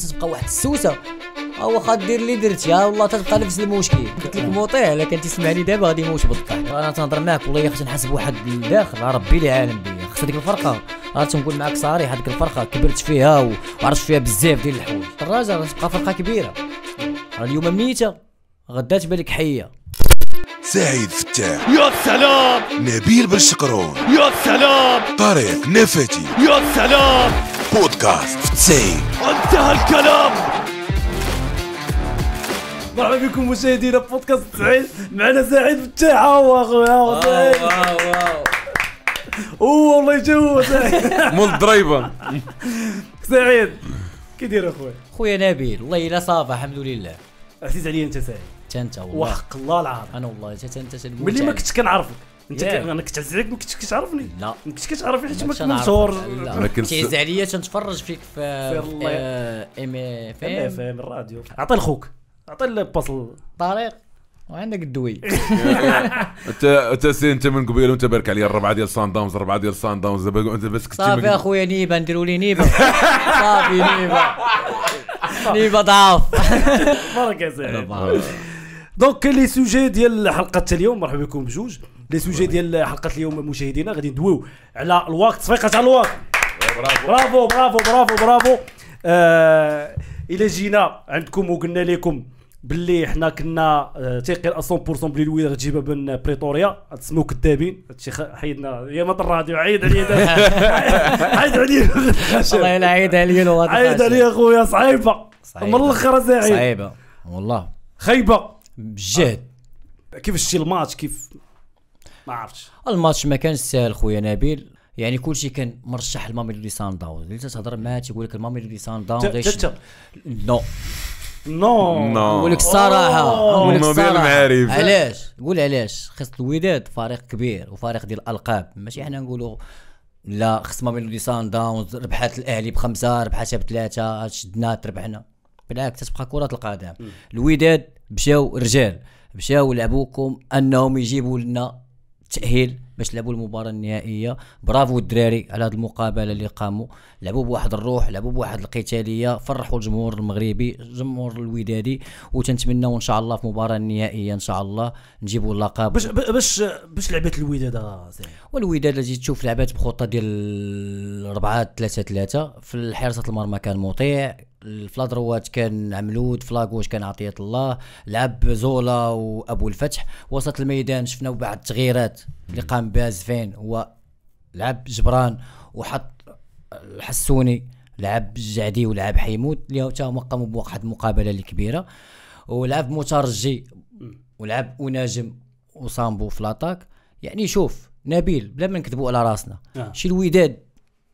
تتبقى واحد السوسه هو دير اللي درت يا والله تتبقى نفس المشكل قلت لك مطيع الا كان تسمعني دابا غادي نموت بالضحك انا تنهضر معاك والله يا اختي نحس بواحد الداخل ربي اللي عالم بيا خص هذيك الفرقه عرفت نقول معاك صريح هذيك الفرقه كبرت فيها وعرفت فيها بزاف ديال الحوايج الراجل تبقى فرقه كبيره راه اليوم ميته غدا تبان لك حيه سعيد فتاح يا سلام نبيل بن شقرون يا سلام طارق نفتي يا سلام بودكاست سي انتهى الكلام مرحبا بكم مشاهدينا بودكاست سعيد معنا سعيد فتاحة واخويا واو اوه والله جو سعيد مول ضريبة سعيد كي داير اخويا خويا نبيل والله الا صافا الحمد لله عزيز عليا انت سعيد انت والله وحق الله العظيم انا والله انت انت ملي ما كنتش كنعرفك انت انا كنت عزيز عليك ما كنتش كتعرفني لا ما كنتش كتعرفني حيت ما كنت منصور انا كنت تعز عليا تنتفرج فيك في ام اف ام اف ام الراديو عطي لخوك عطي الباصل طريق وعندك الدوي انت انت سي انت من قبيل وانت بارك عليا الربعه ديال سان داونز الربعه ديال سان داونز انت بس كنت صافي اخويا نيبه نديروا لي نيبه صافي نيبه نيبه ضعاف بركه زين دونك لي سوجي ديال الحلقه تاع اليوم مرحبا بكم بجوج لي سوجي ديال حلقه اليوم مشاهدينا غادي ندويو على الوقت صفيقه تاع الوقت برافو برافو برافو برافو آه، الى جينا عندكم وقلنا لكم باللي حنا كنا آه، تيقين 100% بلي الويل غتجيبها من بريتوريا تسمو كذابين هادشي حيدنا يا ما الراديو عيد عليا عيد عليا الله الا عيد عليا عيد عليا خويا صعيبه من الاخر صعيبه صعيبه والله خايبه بجد آه، كيف شتي الماتش كيف ما عرفتش الماتش ما كانش سهل خويا نبيل يعني كل شيء كان مرشح لماميلودي سان داون اللي تتهضر مع تيقول لك الماميلودي سان داون نو نو نقول لك الصراحه نقول لك الصراحه علاش قول علاش خص الوداد فريق كبير وفريق ديال الالقاب ماشي حنا نقولوا لا خص ماميلودي سان داون ربحات الاهلي بخمسه ربحاتها بثلاثه شدنا تربحنا بالعكس تبقى كره القدم الوداد مشاو رجال مشاو لعبوكم انهم يجيبوا لنا تاهيل باش لعبوا المباراه النهائيه برافو الدراري على هذه المقابله اللي قاموا لعبوا بواحد الروح لعبوا بواحد القتاليه فرحوا الجمهور المغربي الجمهور الودادي وتنتمناو ان شاء الله في المباراه النهائيه ان شاء الله نجيبوا اللقب باش باش باش لعبات الوداد والوداد اللي تشوف لعبات بخطه ديال 4 3 3 في حراسه المرمى كان مطيع الفلا كان عملود فلاكوش كان عطيه الله لعب زولا وابو الفتح وسط الميدان شفنا بعض التغييرات اللي قام بها زفين هو لعب جبران وحط الحسوني لعب الجعدي ولعب حيموت اللي تا هما قاموا بواحد المقابله اللي كبيره ولعب مترجي ولعب وناجم وصامبو في لاطاك يعني شوف نبيل بلا ما نكذبوا على راسنا آه. شي الوداد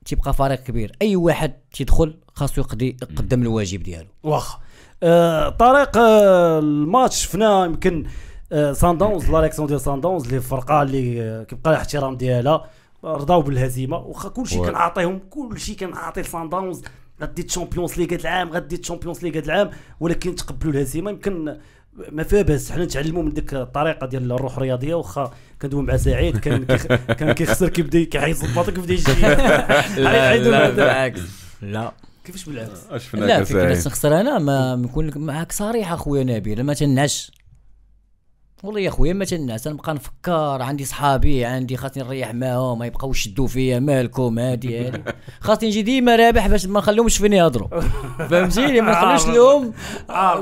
تيبقى فريق كبير اي واحد تيدخل خاصو يقضي يقدم الواجب ديالو واخا آه طريق آه الماتش شفنا يمكن آه ساندونز لا ريكسيون ديال ساندونز اللي فرقه اللي آه، كيبقى لها احترام ديالها رضاو بالهزيمه واخا كلشي كنعطيهم كلشي كنعطي لساندونز غدي تشامبيونز ليغ هذا العام غدي تشامبيونز ليغ هذا العام ولكن تقبلوا الهزيمه يمكن ما فيها بس حنا نتعلموا من ديك الطريقه ديال الروح الرياضيه واخا كندوي مع سعيد كان كان كيخسر كيبدا كيعيط الباطو كيبدا يجي لا لا بالعكس لا كيفاش بالعكس؟ لا كيفاش نخسر انا ما نكون معاك صريح اخويا نبيل ما تنعش والله يا خويا ما الناس نبقى نفكر عندي صحابي عندي خاصني نريح معاهم ما يبقاو يشدوا فيا مالكم هادي هادي خاصني نجي ديما رابح باش ما نخليهمش فين يهضروا فهمتيني ما نخليش لهم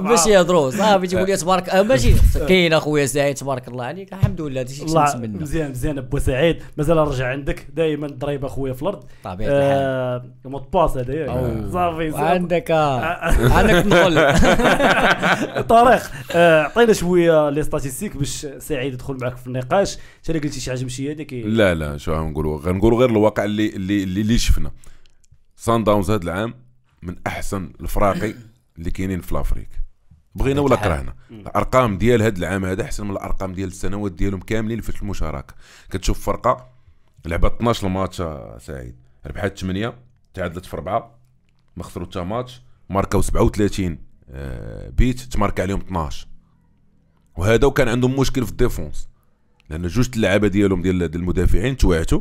باش يهضروا صافي تيقول لي تبارك آه، ماشي كاين اخويا سعيد تبارك الله عليك الحمد لله هادشي تنتمنى مزيان مزيان بو سعيد مازال رجع عندك دائما ضريب اخويا في الارض طبيعي الحال آه، مود باس هذايا صافي عندك عندك نقول طارق آه، عطينا شويه لي ستاتيستيك ليك باش سعيد يدخل معك في النقاش انت قلتي شي حاجه ماشي هذيك لا لا شو غنقولوا غنقولوا غير الواقع اللي اللي اللي شفنا سان داونز هذا العام من احسن الفراقي اللي كاينين في لافريك بغينا ولا كرهنا الارقام ديال هذا العام هذا احسن من الارقام ديال السنوات ديالهم كاملين في المشاركه كتشوف فرقه لعبت 12 ماتش سعيد ربحات 8 تعادلت في 4 ما خسروا حتى ماتش ماركاو 37 آه، بيت تمارك عليهم 12 وهذا وكان عندهم مشكل في الديفونس لان جوج اللعابه ديالهم ديال المدافعين توعتوا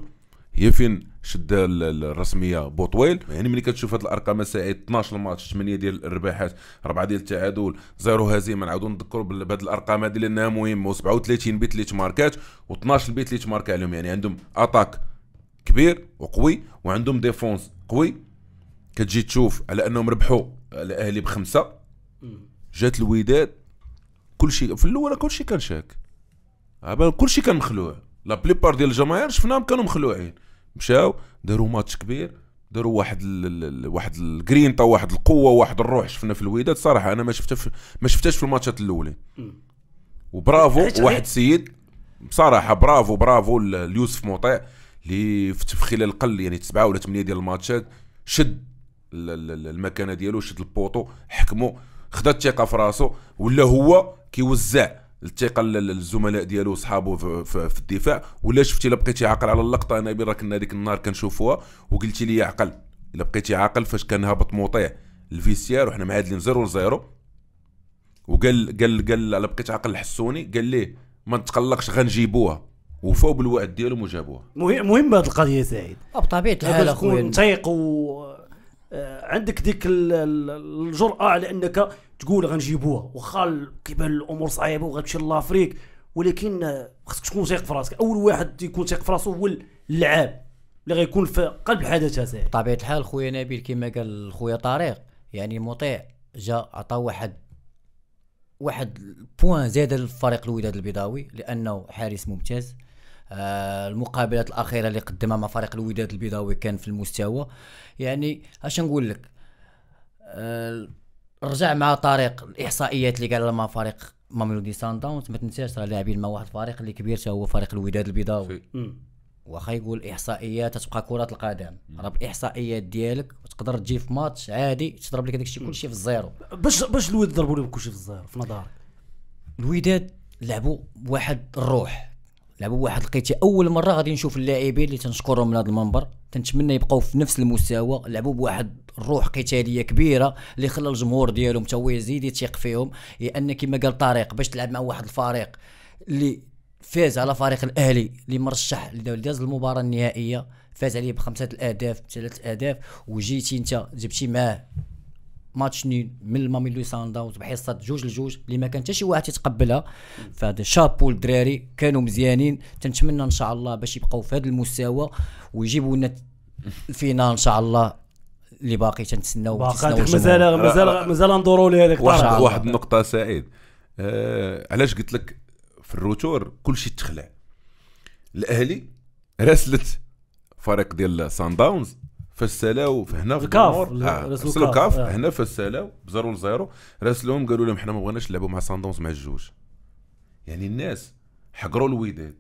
هي فين شد الرسميه بوطويل يعني ملي كتشوف هاد الارقام الساعي 12 ماتش 8 ديال الرباحات 4 ديال التعادل زيرو هزيمه نعاودو نذكروا بهاد الارقام هادي لانها مهمه و37 بيت اللي تماركات و12 بيت اللي مارك عليهم يعني عندهم اتاك كبير وقوي وعندهم ديفونس قوي كتجي تشوف على انهم ربحوا الاهلي بخمسه جات الوداد كل شيء في الاول كل شيء كان شاك على كل شيء كان مخلوع لا بليبار ديال الجماهير شفناهم كانوا مخلوعين مشاو داروا ماتش كبير داروا واحد الـ واحد الجرينتا واحد القوه واحد الروح شفنا في الوداد صراحه انا ما شفتها ما شفتهاش في الماتشات الاولين وبرافو واحد السيد بصراحه برافو برافو ليوسف مطيع اللي في خلال قل يعني سبعه ولا ثمانيه ديال الماتشات شد المكانه ديالو شد البوطو حكمو خدا الثقه في راسو ولا هو كيوزع الثقه للزملاء ديالو وصحابه في, الدفاع ولا شفتي الا بقيتي عاقل على اللقطه انا بين راك هذيك النهار كنشوفوها وقلتي لي عقل الا بقيتي عاقل فاش كان هابط موطيع الفيسيار وحنا معادلين 0 0 وقال قال قال الا بقيت عاقل حسوني قال ليه ما تقلقش غنجيبوها وفاو بالوعد ديالهم وجابوها مهم مهم بهذه القضيه سعيد بطبيعه الحال اخويا تيق و آه، عندك ديك الجرأه على انك تقول غنجيبوها واخا كيبان الامور صعيبه وغتمشي لافريك ولكن خصك تكون ثيق في راسك اول واحد يكون ثيق في راسو هو اللعاب اللي غيكون في قلب الحدث هذا بطبيعه الحال خويا نبيل كما قال خويا طارق يعني مطيع جا عطى واحد واحد بوان زاد للفريق الوداد البيضاوي لانه حارس ممتاز آه، المقابلات الاخيره اللي قدمها مع فريق الوداد البيضاوي كان في المستوى يعني اش نقول لك آه، رجع مع طريق الاحصائيات اللي قالها مع فريق ماميلودي سان داونز ما تنساش راه لاعبين مع واحد الفريق اللي كبير تا هو فريق الوداد البيضاوي واخا يقول احصائيات تبقى كره القدم راه بالاحصائيات ديالك تقدر تجي في ماتش عادي تضرب لك داكشي كلشي في الزيرو باش باش الوداد ضربوا لهم كلشي في الزيرو في نظرك الوداد لعبوا بواحد الروح لعبوا بواحد لقيتي اول مره غادي نشوف اللاعبين اللي تنشكرهم من هذا المنبر تنتمنى يبقاو في نفس المستوى لعبوا بواحد الروح قتاليه كبيره اللي خلى الجمهور ديالهم حتى هو يزيد يتيق فيهم لان كما قال طارق باش تلعب مع واحد الفريق اللي فاز على فريق الاهلي اللي مرشح اللي داز المباراه النهائيه فاز عليه بخمسه الاهداف ثلاثه اهداف وجيتي انت جبتي معاه ماتش نيل من الماميلو سان داونز بحصه جوج لجوج اللي ما كان حتى شي واحد يتقبلها فهاد شابو الدراري كانوا مزيانين تنتمنى ان شاء الله باش يبقاو في هذا المستوى ويجيبوا لنا الفينال ان شاء الله اللي باقي تنتسناو مازال مازال آه، آه، مازال آه، ندوروا ليه هذاك واحد واحد النقطه سعيد آه علاش قلت لك في الروتور كلشي تخلع الاهلي راسلت فريق ديال سان داونز فسالاو فهنا في الكاف راسلو آه. الكاف آه. هنا فسالاو بزيرو لزيرو راسلهم قالوا لهم حنا ما بغيناش نلعبوا مع ساندونس مع الجوج يعني الناس حقروا الوداد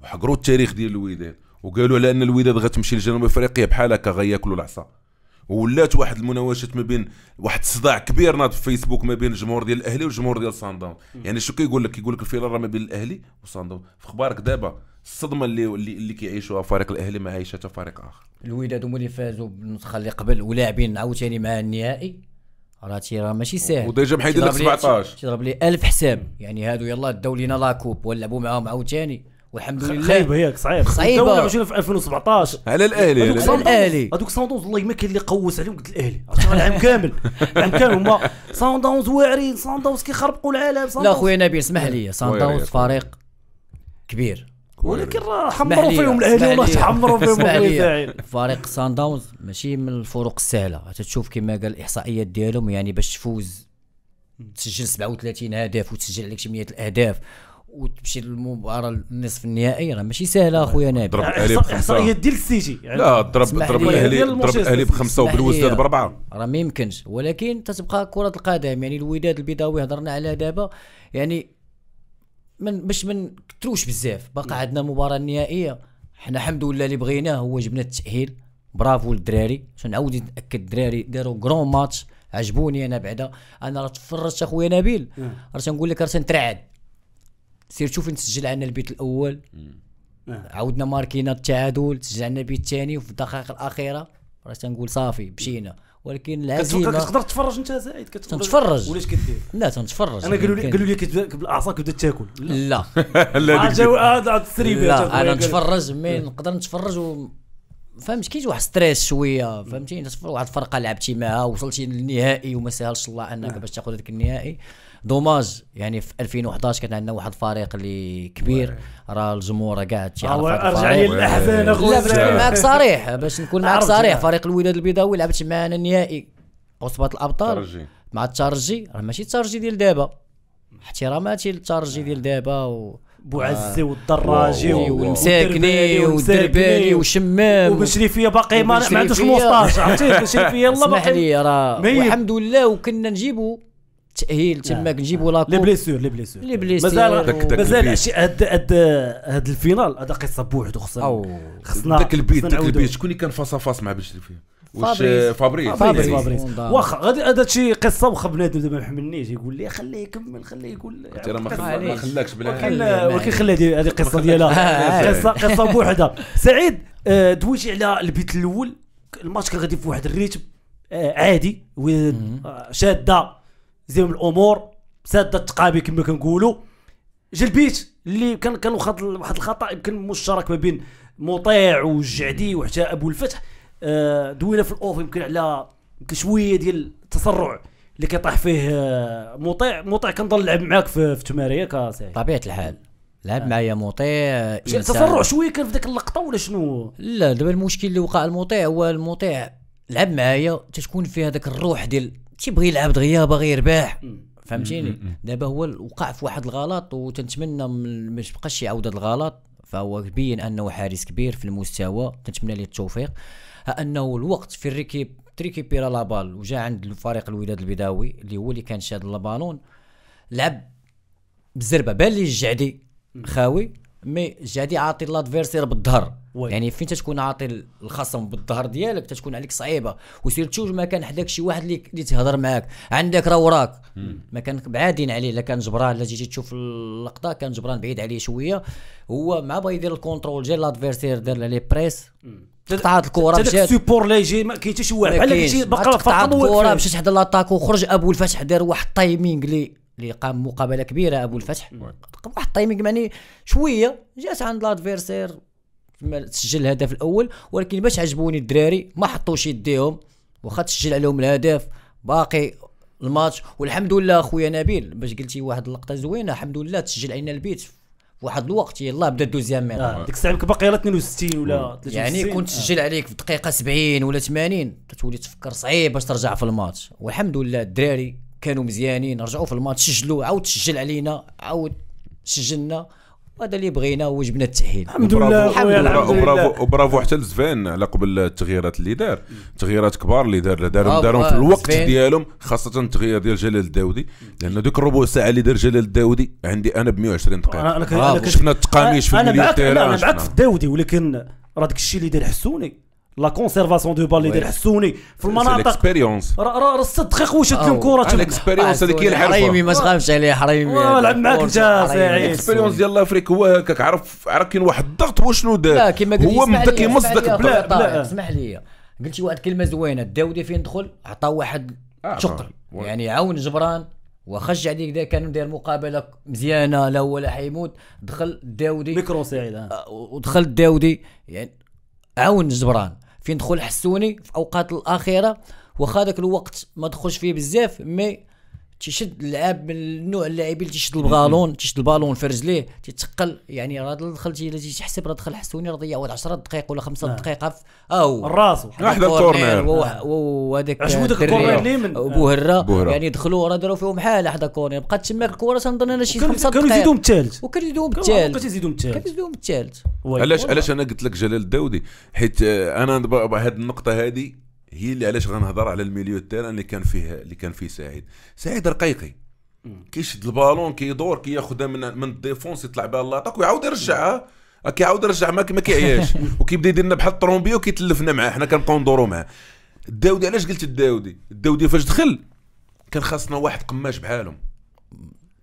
وحقروا التاريخ ديال الوداد وقالوا على ان الوداد غتمشي لجنوب افريقيا بحال هكا غياكلوا العصا ولات واحد المناوشات ما بين واحد الصداع كبير ناض في فيسبوك ما بين الجمهور ديال الاهلي والجمهور ديال ساندونس يعني شو كيقول لك كيقول لك راه ما بين الاهلي وساندونس في اخبارك دابا الصدمه اللي اللي كيعيشوها فريق الاهلي ما عايشتها فريق اخر الوداد هما اللي فازوا بالنسخه اللي قبل ولاعبين عاوتاني مع النهائي راه تي راه ماشي ساهل وديجا محيد لك 17 تضرب لي 1000 حساب يعني هادو يلاه داو لينا لاكوب ولعبوا معاهم عاوتاني والحمد لله خايبه ياك صعيب صعيبه دولة عشان في 2017 على الاهلي على الاهلي هذوك ساوندونز والله ما كاين اللي قوس عليهم قلت الاهلي العام كامل العام كامل هما ساوندونز واعرين ساوندونز كيخربقوا العالم لا خويا نبيل اسمح لي ساوندونز فريق كبير ولكن راه حمروا فيهم الاهلي وما تحمروا فيهم الاهلي فريق سان داونز ماشي من الفروق السهله تشوف كما قال الاحصائيات ديالهم يعني باش تفوز تسجل 37 هدف وتسجل عليك شي 100 الاهداف وتمشي للمباراه النصف النهائي راه ماشي سهله اخويا نبيل ضرب الاهلي بخمسه هي ديال السيتي جي لا ضرب ضرب الاهلي ضرب الاهلي بخمسه وبالوزداد باربعه راه ما يمكنش ولكن تتبقى كره القدم يعني الوداد البيضاوي هضرنا عليها دابا يعني من باش ما كتروش بزاف باقا عندنا مباراه نهائيه حنا الحمد لله اللي بغيناه هو جبنا التاهيل برافو للدراري عشان نعاود نتاكد الدراري داروا كرون ماتش عجبوني انا بعدا انا راه تفرجت اخويا نبيل اه. راه تنقول لك راه تنترعد سير شوف نسجل عندنا البيت الاول اه. اه. عاودنا ماركينا التعادل سجل عندنا البيت الثاني وفي الدقائق الاخيره راه تنقول صافي مشينا ولكن الهزيمه كتقدر تتفرج انت زايد كتتفرج ولاش كدير لا تنتفرج انا قالوا لي قالوا لي بالاعصاب كتبدا تاكل لا لا الجو هذا التسريب لا انا نتفرج مي إيه. نقدر نتفرج و فهمت كاين واحد ستريس شويه فهمتي واحد الفرقه لعبتي معها وصلتي للنهائي وما سهلش الله انك نعم. باش تاخذ هذاك النهائي دوماج يعني في 2011 كان عندنا واحد الفريق اللي كبير راه الجمهور كاع تيعرف ارجع آه، لي الاحزان اخويا لا باش نكون معاك صريح باش نكون معاك صريح فريق الوداد البيضاوي لعبت معنا النهائي عصبه الابطال مع الترجي راه ماشي الترجي ديال دابا احتراماتي للترجي ديال دابا و... بوعزي والدراجي والمساكني والدرباني وشمام وبشريفيه باقي ما عندوش 15 عرفتي بشريفيه يلاه باقي اسمح لي راه الحمد لله وكنا نجيبو التاهيل نعم. تماك نعم. نجيبوا لاكوب لي بليسور لي بليسور لي بليسور مازال مازال هاد هاد هاد الفينال هذا قصه بوحدو خصنا خصنا داك البيت داك البيت شكون اللي كان فاس فاس مع باش فيه واش فابريز فابريز فابريز واخا غادي هذا شي قصه واخا بنادم دابا ما حملنيش يقول لي خليه يكمل خليه يقول راه ما خلاكش بلا ولكن خلي هذه القصه ديالها آه. قصه قصه بوحدها سعيد آه، دويتي على البيت الاول الماتش كان غادي في واحد الريتم آه، عادي شاده زيهم الامور ساده التقابي كما كنقولوا جلبيت اللي كان كان واحد واحد الخطا يمكن مشترك ما بين مطيع والجعدي وحتى ابو الفتح آه، دوينا في الاوف يمكن على يمكن شويه ديال التسرع اللي كيطيح فيه آه، مطيع مطيع كنظن لعب معاك في, في تماريه كاسي طبيعه الحال لعب آه. معايا مطيع تسرع شويه كان في ذاك اللقطه ولا شنو لا دابا المشكل اللي وقع المطيع هو المطيع لعب معايا تتكون فيه هذاك الروح ديال تيبغي يلعب دغيا باغي يربح فهمتيني دابا هو وقع في واحد الغلط وتنتمنى ما تبقاش يعاود هذا الغلط فهو بين انه حارس كبير في المستوى تنتمنى ليه التوفيق انه الوقت في الريكيب تريكيبيرا بال وجا عند الفريق الوداد البيضاوي اللي هو اللي كان شاد البالون لعب بزربه بان لي الجعدي خاوي مي جادي عاطي لادفيرسير بالظهر يعني فين تتكون عاطي الخصم بالظهر ديالك تتكون عليك صعيبه وسيرتو ما كان حداك شي واحد اللي تهضر معاك عندك راه وراك ما كان بعادين عليه الا كان جبران الا جيتي تشوف اللقطه كان جبران بعيد عليه شويه هو ما بغى يدير الكونترول ديال لادفيرسير دار لي بريس قطعات الكره مشات السوبور ليجي ما كاين حتى شي واحد بحال كيجي بقى فقط الكره مشات حدا لاتاك وخرج ابو الفتح دار واحد التايمينغ اللي اللي قام مقابله كبيره ابو الفتح واحد التايمينغ طيب يعني شويه جات عند لادفيرسير سجل الهدف الاول ولكن باش عجبوني الدراري ما حطوش يديهم واخا تسجل عليهم الهدف باقي الماتش والحمد لله اخويا نبيل باش قلتي واحد اللقطه زوينه الحمد لله تسجل علينا البيت واحد الوقت يلا بدا الدوزيام ميطا آه. ديك الساعه باقي 62 ولا 63 يعني كون تسجل آه. عليك في دقيقه 70 ولا 80 تتولي تفكر صعيب باش ترجع في الماتش والحمد لله الدراري كانوا مزيانين رجعوا في الماتش سجلوا عاود سجل علينا عاود سجلنا وهذا اللي بغينا وجبنا التاهيل الحمد لله الحمد لله وبرافو وبرافو حتى لزفان على قبل التغييرات اللي دار تغييرات كبار اللي دار دارهم آه، دارهم آه، في الوقت ديالهم خاصه التغيير ديال جلال الداودي لان ديك الربع ساعه اللي دار جلال الداودي عندي انا ب 120 دقيقه آه، شفنا التقاميش في المليون انا معك في الداودي ولكن راه داك الشيء اللي دار حسوني لا كونسيرفاسيون دو بال اللي حسوني في المناطق الاكسبيريونس رصد دقيق وشت لهم كره الاكسبيريونس هذيك هي الحرفه حريمي ما تخافش عليه حريمي لعب معاك انت سعيد الاكسبيريونس ديال لافريك هو هكاك عرف عرف كاين واحد الضغط وشنو دار هو بدا كيمص داك بلا اسمح لي قلت شي واحد كلمه زوينه الداودي فين دخل عطاه واحد شكر يعني عاون جبران وخش عليك ذاك كان داير مقابله مزيانه لا ولا حيموت دخل الداودي ميكرو سعيد ودخل الداودي يعني عاون جبران فين دخل حسوني في اوقات الاخيره واخا داك الوقت ما دخلش فيه بزاف مي تيشد اللاعب من النوع اللاعبين اللي تيشد البالون تيشد البالون في رجليه تيتقل يعني راه دخل تي تحسب راه دخل حسوني راه ضيع واحد 10 دقائق ولا 5 دقائق آه. او راسو الراس واحد الكورنر وهذاك آه. عجبو الكورنر اليمين بوهره آه. يعني دخلوا راه داروا فيهم حاله حدا كورنير بقات تماك الكره تنظن انا شي 5 دقائق كانوا يزيدوهم الثالث وكانوا يزيدوهم الثالث كانوا يزيدوهم الثالث كانوا يزيدوهم الثالث علاش علاش انا قلت لك جلال الداودي حيت انا هذه النقطه هذه هي اللي علاش غنهضر على الميليو تاعنا اللي كان فيه اللي كان فيه سعيد سعيد رقيقي كيشد البالون كيدور كياخذها من من الديفونس يطلع بها اللاطاك ويعاود يرجعها كيعاود يرجع ما كيعياش وكيبدا يدير لنا بحال الطرومبيه وكيتلفنا معاه حنا كنبقاو ندورو معاه الداودي علاش قلت الداودي الداودي فاش دخل كان خاصنا واحد قماش بحالهم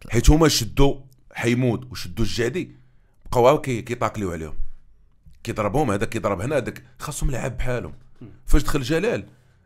حيت هما شدوا حيمود وشدوا الجعدي بقاو كيطاقليو عليهم كيضربهم هذاك كيضرب هنا هذاك خاصهم لعاب بحالهم فاش دخل جلال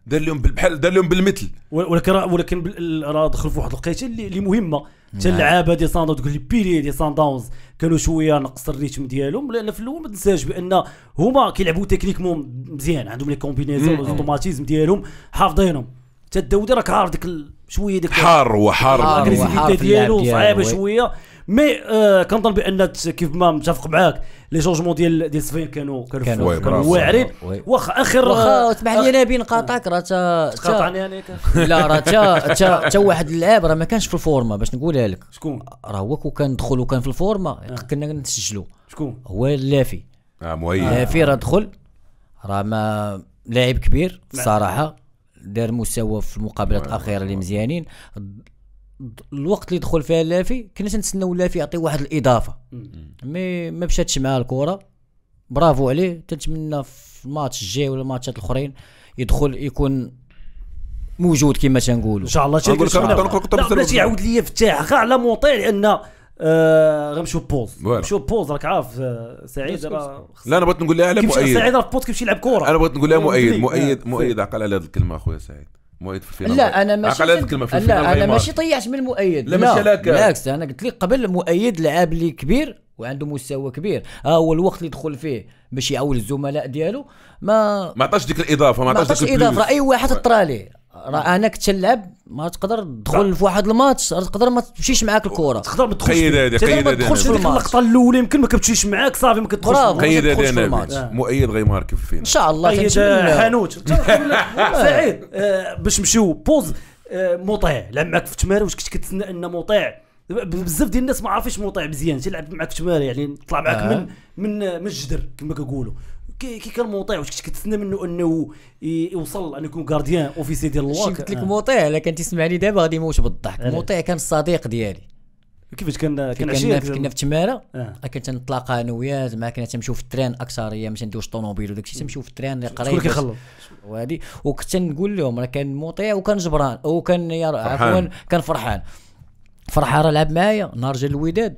دار لهم بحال دار لهم بالمثل ولكن ولكن راه دخل في واحد الوقيته اللي مهمه حتى نعم. اللعابه ديال سان دوك لي بيلي ديال سان داونز كانوا شويه نقص الريتم ديالهم لان في الاول ما تنساش بان هما كيلعبوا تكنيكمون مزيان عندهم لي كومبينيزون اوتوماتيزم ديالهم حافظينهم تداودي راك عارف ديك شويه ديك حار هو حار آه، ديالو صعيبه شويه مي آه كنظن بان كيف ما متفق معاك لي جونجمون ديال ديال سفين كانوا كانوا كانوا, واعرين واخا اخر واخا اسمح لي نبي نقاطعك راه تا تقاطعني انا لا راه تا تا تا واحد اللاعب راه ما كانش في الفورما باش نقولها لك شكون راه هو كون كان دخل وكان في الفورما آه. كنا نسجلوا شكون هو اللافي اه مهيئ اللافي راه دخل راه ما لاعب كبير الصراحه دار مستوى في المقابلات الاخيره اللي مزيانين الوقت اللي دخل فيها اللافي كنا تنتسناو اللافي يعطي واحد الاضافه مي ما مشاتش معاه الكره برافو عليه تنتمنى في الماتش الجاي ولا الماتشات الاخرين يدخل يكون موجود كما تنقولوا ان شاء الله تنقول لك نقول لك يعاود لي فتاح غير على موطيع لان آه غنمشيو بوز نمشيو بوز راك عارف آه، سعيد لا انا بغيت نقول لها على مؤيد سعيد راه بوز كيمشي يلعب كوره انا بغيت نقول لها مؤيد مؤيد مؤيد عقل على هذه الكلمه اخويا سعيد مؤيد في الفيلم لا انا ماشي عقل هذه الكلمه في لا انا ماشي طيعت من مؤيد لا, لا ماشي لك بالعكس انا قلت لك قبل مؤيد لعاب لي كبير وعنده مستوى كبير ها آه، هو الوقت اللي دخل فيه باش يعاون الزملاء ديالو ما ما عطاش ديك الاضافه ما عطاش ديك الاضافه اي واحد طرالي راه آه. انا كنت تلعب ما تقدر تدخل في واحد الماتش راه تقدر ما تمشيش معاك الكره تقدر ما تدخلش قيد هذه قيد هذه تدخلش في اللقطه الاولى يمكن ما كتمشيش معاك صافي ما كتدخلش قيد هذه انا مؤيد غيماركي في فين ان شاء الله قيد حانوت سعيد آه، باش نمشيو بوز آه، مطيع لعب معاك في التمارين واش كنت كتسنى ان مطيع بزاف ديال الناس ما عارفينش مطيع مزيان تيلعب معاك في التمارين يعني طلع معاك من من من الجدر كما كنقولوا كي كان موطيع واش كنت كتسنى منه انه يوصل ان يكون غارديان اوفيسي ديال الواقع قلت لك آه. موطيع الا كان تسمعني دابا غادي يموت بالضحك موطيع كان الصديق ديالي كيفاش كان كان كنا كنا في تمارا آه. كنت نتلاقى انا وياه زعما كنا تنمشيو في التران اكثر ايام ما ندوش طوموبيل وداك الشيء تنمشيو في التران اللي قريب شكون كيخلص وهادي وكنت نقول لهم راه كان موطيع وكان جبران وكان عفوا كان فرحان فرحان راه لعب معايا نهار جا الوداد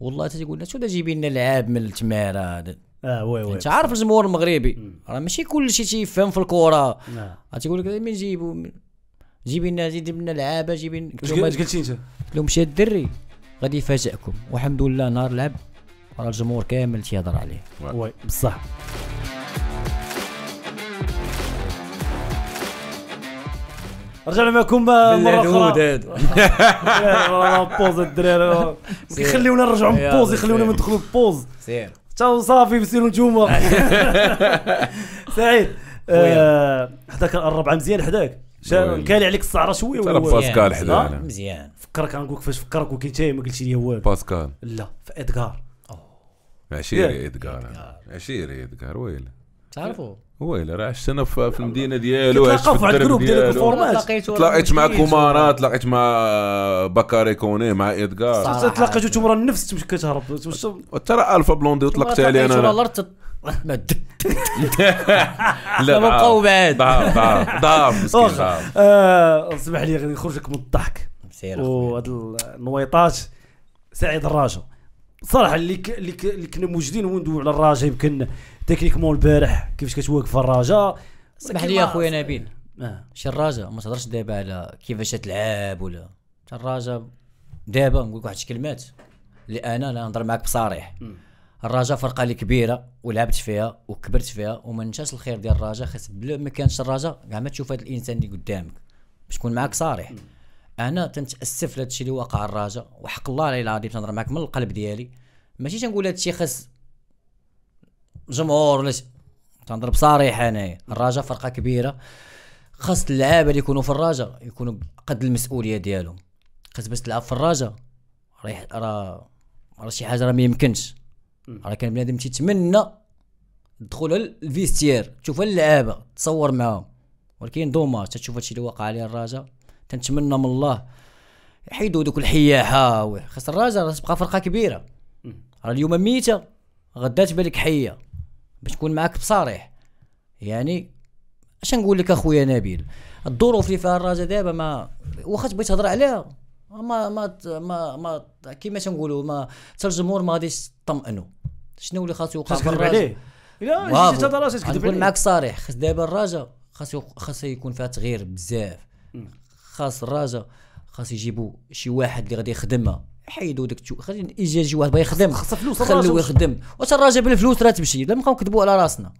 والله تيقول لنا شو جايبين لنا لعاب من التماره اه وي وي انت عارف الجمهور المغربي راه ماشي كلشي تيفهم في الكره نعم. تيقول لك مين جيبو جيبي لنا زيد لنا لعابه جيبي اش قلتي انت؟ قلت لهم مشى الدري غادي يفاجئكم والحمد لله نهار لعب راه الجمهور كامل تيهضر عليه وي بصح رجعنا معكم آه، مره اخرى بوز الدراري يخليونا نرجعوا بوز يخليونا ندخلوا بوز سير حتى صافي بسيروا نتوما سعيد حداك آه، الربعه مزيان حداك كالي عليك السعره شويه ولا باسكال حداك مزيان فكرك غنقول كيفاش فكرك ولكن انت ما قلتش لي والو باسكال لا في ادغار عشيري ادغار عشيري ادغار ويلي تعرفوا ويلي راه عشت انا في المدينه ديالو عشت في الدرب ديالو تلاقيت مع كومارا تلاقيت مع باكاري كوني مع صح تلاقيتو انتم راه نفس كتهرب راه الفا بلوندي وطلقت عليه انا لا ما لا بقاو بعاد ضعف ضعف آه، اسمح لي غادي نخرجك من الضحك وهاد النويطات سعيد الراجا صراحه اللي اللي كنا موجودين وندوي على الراجا يمكن تكنيكمون البارح كيفاش كتوقف فراجه سمح لي اخويا نبيل آه. شراجه ما تهضرش دابا على كيفاش تلعب ولا شراجه دابا نقول لك واحد الكلمات اللي انا نهضر معك بصريح الرجاء فرقه اللي كبيره ولعبت فيها وكبرت فيها وما نشاش الخير ديال الرجاء خاص بلا ما كانش الرجاء كاع ما تشوف هذا الانسان اللي قدامك باش نكون معك صريح انا تنتاسف لهذا الشيء اللي وقع الرجاء وحق الله العظيم تنهضر معك من القلب ديالي ماشي تنقول هذا الشيء خاص جمهور ولا تنضرب صريح انايا الرجاء فرقه كبيره خاص اللعابه اللي يكونوا في الرجاء يكونوا قد المسؤوليه ديالهم خاص باش تلعب في الرجاء راه راه شي حاجه راه ما يمكنش راه كان بنادم تيتمنى الدخول للفيستير تشوف اللعابه تصور معاهم ولكن دوماج تشوف هادشي اللي واقع عليه الرجاء تنتمنى من الله يحيدوا دوك الحياحه خاص الرجاء راه تبقى فرقه كبيره راه اليوم ميته غدا تبان لك حيه باش نكون معاك بصريح يعني اش نقول لك اخويا نبيل الظروف اللي فيها الراجا دابا ما واخا تبغي تهضر عليها ما ما ما ما كيما تنقولوا ما حتى الجمهور ما غاديش تطمئنوا شنو اللي خاصو يوقع تكذب عليه لا جيت هضره تكذب عليه معاك صريح خاص دابا الراجا خاص خاص يكون فيها تغيير بزاف خاص الراجا خاص يجيبوا شي واحد اللي غادي يخدمها حيدوا داك التو خلي شي واحد بغا يخدم خاصه فلوس خلوه يخدم واش الراجل بلا فلوس راه تمشي لا نبقاو نكذبوا على راسنا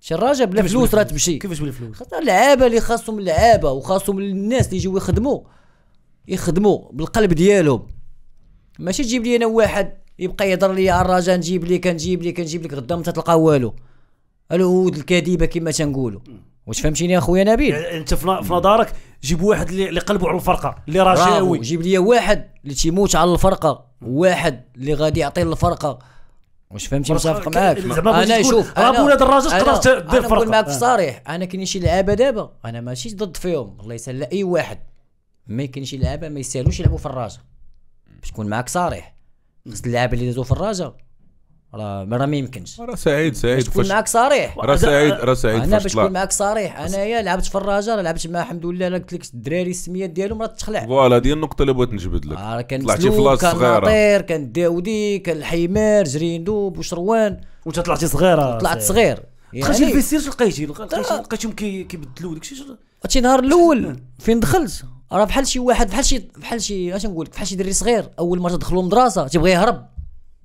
شي الراجل بلا فلوس راه تمشي كيفاش بلا فلوس اللعابه اللي خاصهم اللعابه وخاصهم الناس اللي يجيو يخدموا يخدموا بالقلب ديالهم ماشي تجيب لي انا واحد يبقى يهضر لي على الرجاء نجيب لي كنجيب لي كنجيب لك غدا ما تلقى والو العود الكذيبه كما تنقولوا واش فهمتيني يا خويا نبيل يعني انت في نظرك جيب واحد اللي قلبه على الفرقه اللي رجاوي جيب لي واحد اللي تيموت على الفرقه واحد اللي غادي يعطي للفرقه واش فهمتي متفق معاك انا شوف انا ولاد الراجل تقدر دير فرقه آه. انا نقول معاك في صريح انا كاين شي لعابه دابا انا ماشي ضد فيهم الله يسهل اي واحد ما كاين شي لعابه ما يستاهلوش يلعبوا في الراجا باش تكون معاك صريح خص اللعابه اللي دازوا في الراجا راه راه ما يمكنش راه سعيد سعيد تكون معاك صريح راه سعيد راه سعيد انا باش نكون معاك صريح انايا لعبت في الرجاء راه لعبت مع الحمد لله انا قلت لك الدراري السميات ديالهم راه تخلع فوالا هذه النقطه اللي بغيت نجبد لك راه كان صغيره كان طير كان الداودي كان الحيمار جريندوب وشروان وانت طلعتي صغيره طلعت صغير يعني دخلتي شنو لقيتي لقيتهم كيبدلوا الشيء هادشي نهار الاول فين دخلت راه بحال شي واحد بحال شي بحال شي اش نقول لك بحال شي دري صغير اول مره تدخلوا المدرسه تيبغي يهرب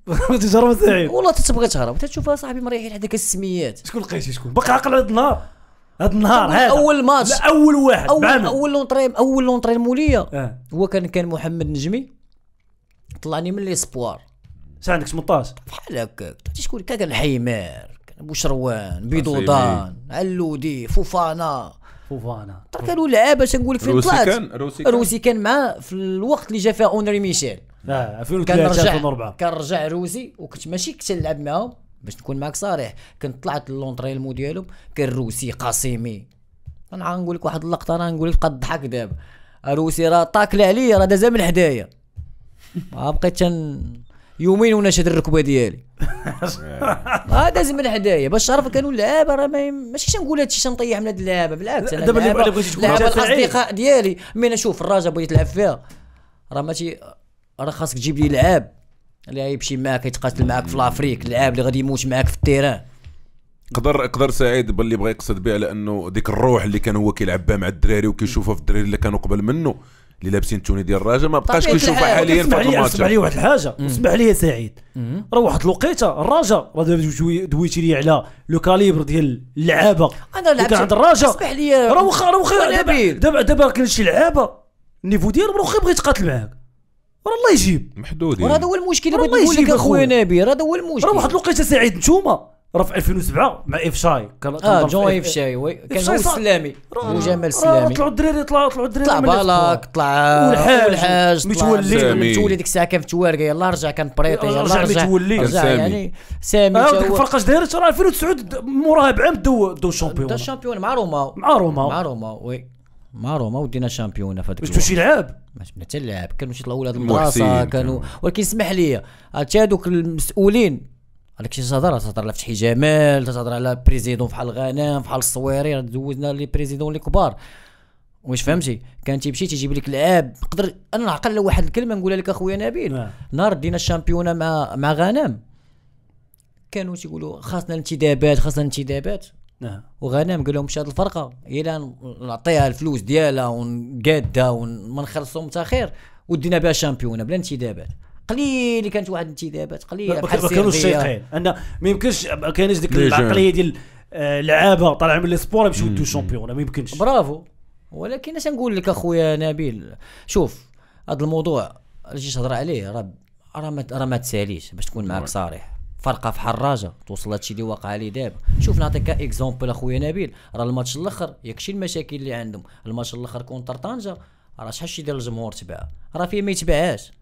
بغيتي تهرب سعيد والله تتبغي تهرب تتشوف صاحبي مريحين هذاك السميات شكون لقيتي شكون باقي عاقل هذا النهار هذا النهار هذا اول ماتش لا اول واحد اول بعمل. اول لونطرين اول لونطرين موليه آه. هو كان كان محمد نجمي طلعني من ليسبوار شحال عندك 18 بحال هكاك شكون كان الحيمار كان بوشروان بيدودان علودي فوفانا فوفانا كانوا لعابه تنقول لك فين طلعت روسي كان روسي كان معاه في الوقت اللي جا فيه اونري ميشيل اه 2003 2004 كان رجع روسي وكنت ماشي كنت نلعب معاهم باش نكون معك صريح كنت طلعت لونطريلمو ديالهم كان روسي قاسمي انا غنقول لك واحد اللقطه انا نقول لك قد ضحك دابا روسي راه طاكل عليا راه دازا من حدايا بقيت تن يومين وانا شاد الركبه ديالي اه داز من حدايا باش تعرف كانوا اللعابه راه ماشي شنقول هادشي شنطيح من هاد اللعابه بالعكس انا دابا اللي بغيتي تقول الاصدقاء ديالي مين شوف الراجا بغيت تلعب فيها راه ماشي راه خاصك تجيب لي لعاب اللي غيمشي معاك يتقاتل معاك في لافريك اللعاب اللي غادي يموت معاك في التيران قدر قدر سعيد باللي بغى يقصد بها على انه ديك الروح اللي كان هو كيلعب بها مع الدراري وكيشوفها في الدراري اللي كانوا قبل منه اللي لابسين التوني ديال الراجا ما بقاش كيشوفها حاليا في الماتش اسمح لي واحد الحاجه اسمح لي يا سعيد راه واحد الوقيته الراجا راه دويتي لي على لو كاليبر ديال اللعابه انا لعبت عند الراجا اسمح لي راه واخا راه واخا دابا دابا كاين شي لعابه النيفو ديالهم راه واخا يبغي يتقاتل معاك راه الله يجيب محدود يعني. هذا هو المشكل اللي بغيت نقول لك اخويا نبيل هذا هو المشكل راه واحد الوقيته سعيد نتوما راه في 2007 مع افشاي كان اه جون افشاي وي كان هو السلامي هو جمال السلامي طلعوا الدراري طلعوا طلعوا الدراري طلع بالك طلع والحاج متولي متولي ديك الساعه كان في التوارقه يلاه رجع كان بريطي يلاه رجع متولي رجع يعني سامي اه ديك الفرقه اش دارت راه 2009 موراها بعام دو دو الشامبيون دا الشامبيون مع روما مع روما مع روما وي ما روما ودينا شامبيون فهاديك باش شي لعاب ما جبنا حتى اللعاب كانوا شي طلعوا لهاد البلاصه كانوا ولكن اسمح لي حتى هادوك المسؤولين هذاك الشيء تهضر تهضر على فتحي جمال تهضر على بريزيدون فحال غنام فحال الصويري دوزنا لي بريزيدون اللي كبار واش فهمتي كان تيمشي تيجيب لك لعاب نقدر انا نعقل واحد الكلمه نقولها لك اخويا نبيل نهار نعم. دينا الشامبيونه مع مع غنام كانوا تيقولوا خاصنا الانتدابات خاصنا الانتدابات نعم. وغنام قال لهم هذه الفرقه الى نعطيها الفلوس ديالها ونقادها وما نخلصهم حتى خير ودينا بها شامبيونه بلا انتدابات قليل اللي كانت واحد الانتدابات قليل ما كانوش شيقين ان ما يمكنش ما كانش ديك العقليه ديال آه، لعابه طالعين من لي سبور باش يودوا شامبيون ما يمكنش برافو ولكن اش نقول لك اخويا نبيل شوف هذا الموضوع اللي جيت تهضر عليه راه راه ما تساليش باش تكون معك نعم. صريح فرقه في حراجه توصل هادشي اللي واقع عليه دابا شوف نعطيك اكزومبل اخويا نبيل راه الماتش الاخر ياكشي المشاكل اللي عندهم الماتش الاخر كونتر طنجه راه شحال شي ديال الجمهور تبعها راه فيه ما يتبعهاش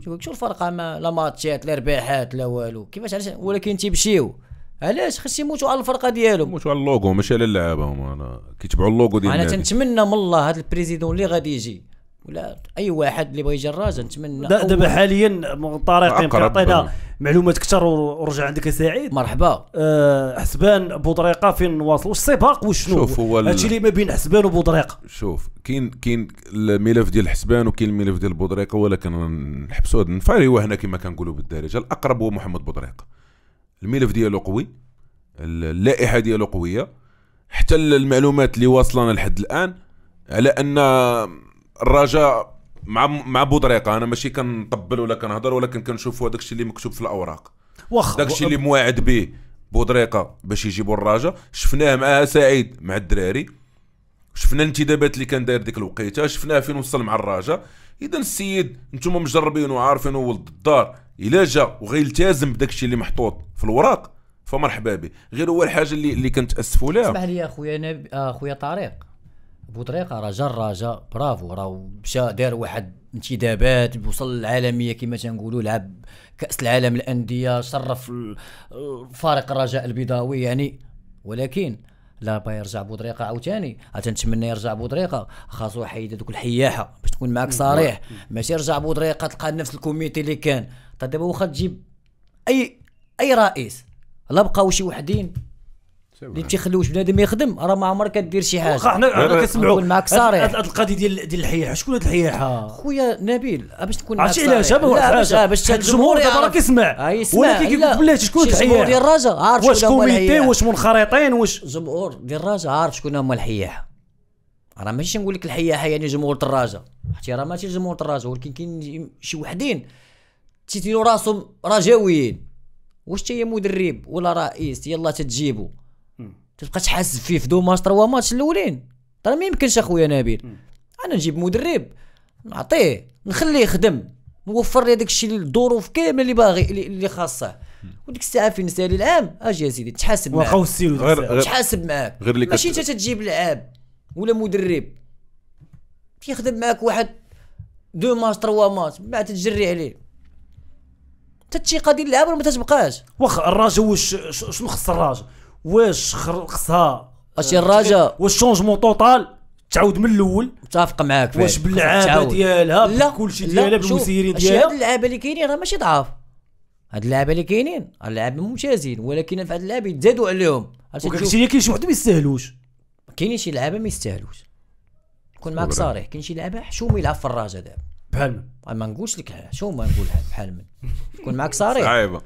شوف شو الفرقه ما لا ماتشات لا رباحات لا والو كيفاش علاش ولكن تيمشيو علاش خص يموتوا على الفرقه ديالهم يموتوا على اللوغو ماشي على اللعابه هما كيتبعوا اللوغو ديال انا تنتمنى من الله هذا البريزيدون اللي غادي يجي ولا اي واحد اللي بغى يجراز نتمنى دابا حاليا طارق عطينا معلومات اكثر ورجع عندك سعيد مرحبا أه حسبان بوطريقه فين واصلوا السباق وشنو شوف هو هادشي اللي ما بين حسبان وبوطريقه شوف كاين كاين الملف ديال حسبان وكاين الملف ديال بوطريقه ولكن نحبسوا هذا النفاريو هنا كما كنقولوا بالدارجه الاقرب هو محمد بوطريقه الملف ديالو قوي اللائحه ديالو قويه حتى المعلومات اللي واصلنا لحد الان على ان الرجاء مع مع بو انا ماشي كنطبل ولا كنهضر ولكن كنشوفوا هذاك الشيء اللي مكتوب في الاوراق واخا داك الشيء اللي مواعد به بودريقه باش يجيبوا الرجاء شفناه مع سعيد مع الدراري شفنا الانتدابات اللي كان داير ديك الوقيته شفناه فين وصل مع الرجاء اذا السيد نتوما مجربين وعارفين ولد الدار الا جا وغيلتزم بداك الشيء اللي محطوط في الوراق فمرحبا به غير هو الحاجه اللي اللي كنتاسفوا لها اسمح لي اخويا نبي اخويا طارق بوطريقه راه جا جا برافو راه مشى دار واحد انتدابات وصل للعالميه كما تنقولوا لعب كاس العالم الانديه شرف فارق الرجاء البيضاوي يعني ولكن لا با يرجع بطريقه عاوتاني تنتمنى يرجع بوطريقه خاصو حيد دوك الحياحه باش تكون معاك صريح ماشي يرجع بوطريقه تلقى نفس الكوميتي اللي كان تا طيب دابا واخا تجيب اي اي رئيس لا بقاو شي وحدين اللي تيخلوش بنادم يخدم راه ما عمرك كدير شي حاجه حنا كنسمعوا معاك صريح هاد القضيه ديال ديال الحياه شكون هاد الحياحه خويا نبيل آه، باش تكون عرفتي علاش لا باش آه، الجمهور دابا راه كيسمع آه، ولكن كيقول بلاتي شكون هاد الحياحه ديال الرجاء عارف واش كوميتي واش منخرطين واش الجمهور ديال الرجاء عارف شكون هما الحياحه راه ماشي نقول لك الحياحه يعني جمهور الرجاء احتراماتي لجمهور الرجاء ولكن كاين شي وحدين تيتيروا راسهم رجاويين واش هي مدرب ولا رئيس يلاه تتجيبو تبقى تحاسب فيه في دو ماتش تروا ماتش الاولين ترى ما يمكنش اخويا نبيل انا نجيب مدرب نعطيه نخليه يخدم نوفر لي داك الشيء الظروف كامل اللي باغي اللي خاصه وديك الساعه فين سالي العام اجي يا سيدي تحاسب معاك غير تحاسب معاك غير ماشي انت تجيب لعاب ولا مدرب يخدم معاك واحد دو ماتش تروا ماتش من بعد تجري عليه حتى الثقه ديال اللعاب ما تتبقاش واخا الراجل واش شنو خص الراجل واش خرقصها اش أه، الرجاء واش شونجمون طوطال تعاود من الاول متفق معاك واش باللعابه ديالها لا كلشي ديالها بالمسيرين ديالها هاد اللعابه اللي كاينين راه ماشي ضعاف هاد اللعابه اللي كاينين اللعابه ممتازين ولكن في هاد اللعابه يتزادوا عليهم وكلشي كاين شي واحد ما يستاهلوش كاينين شي لعابه ما يستاهلوش كون معاك صريح كاين شي لعابه حشوم يلعب في الرجاء دابا بحال من طيب ما نقولش لك شو ما نقولها بحال من نكون معك صريح صعيبه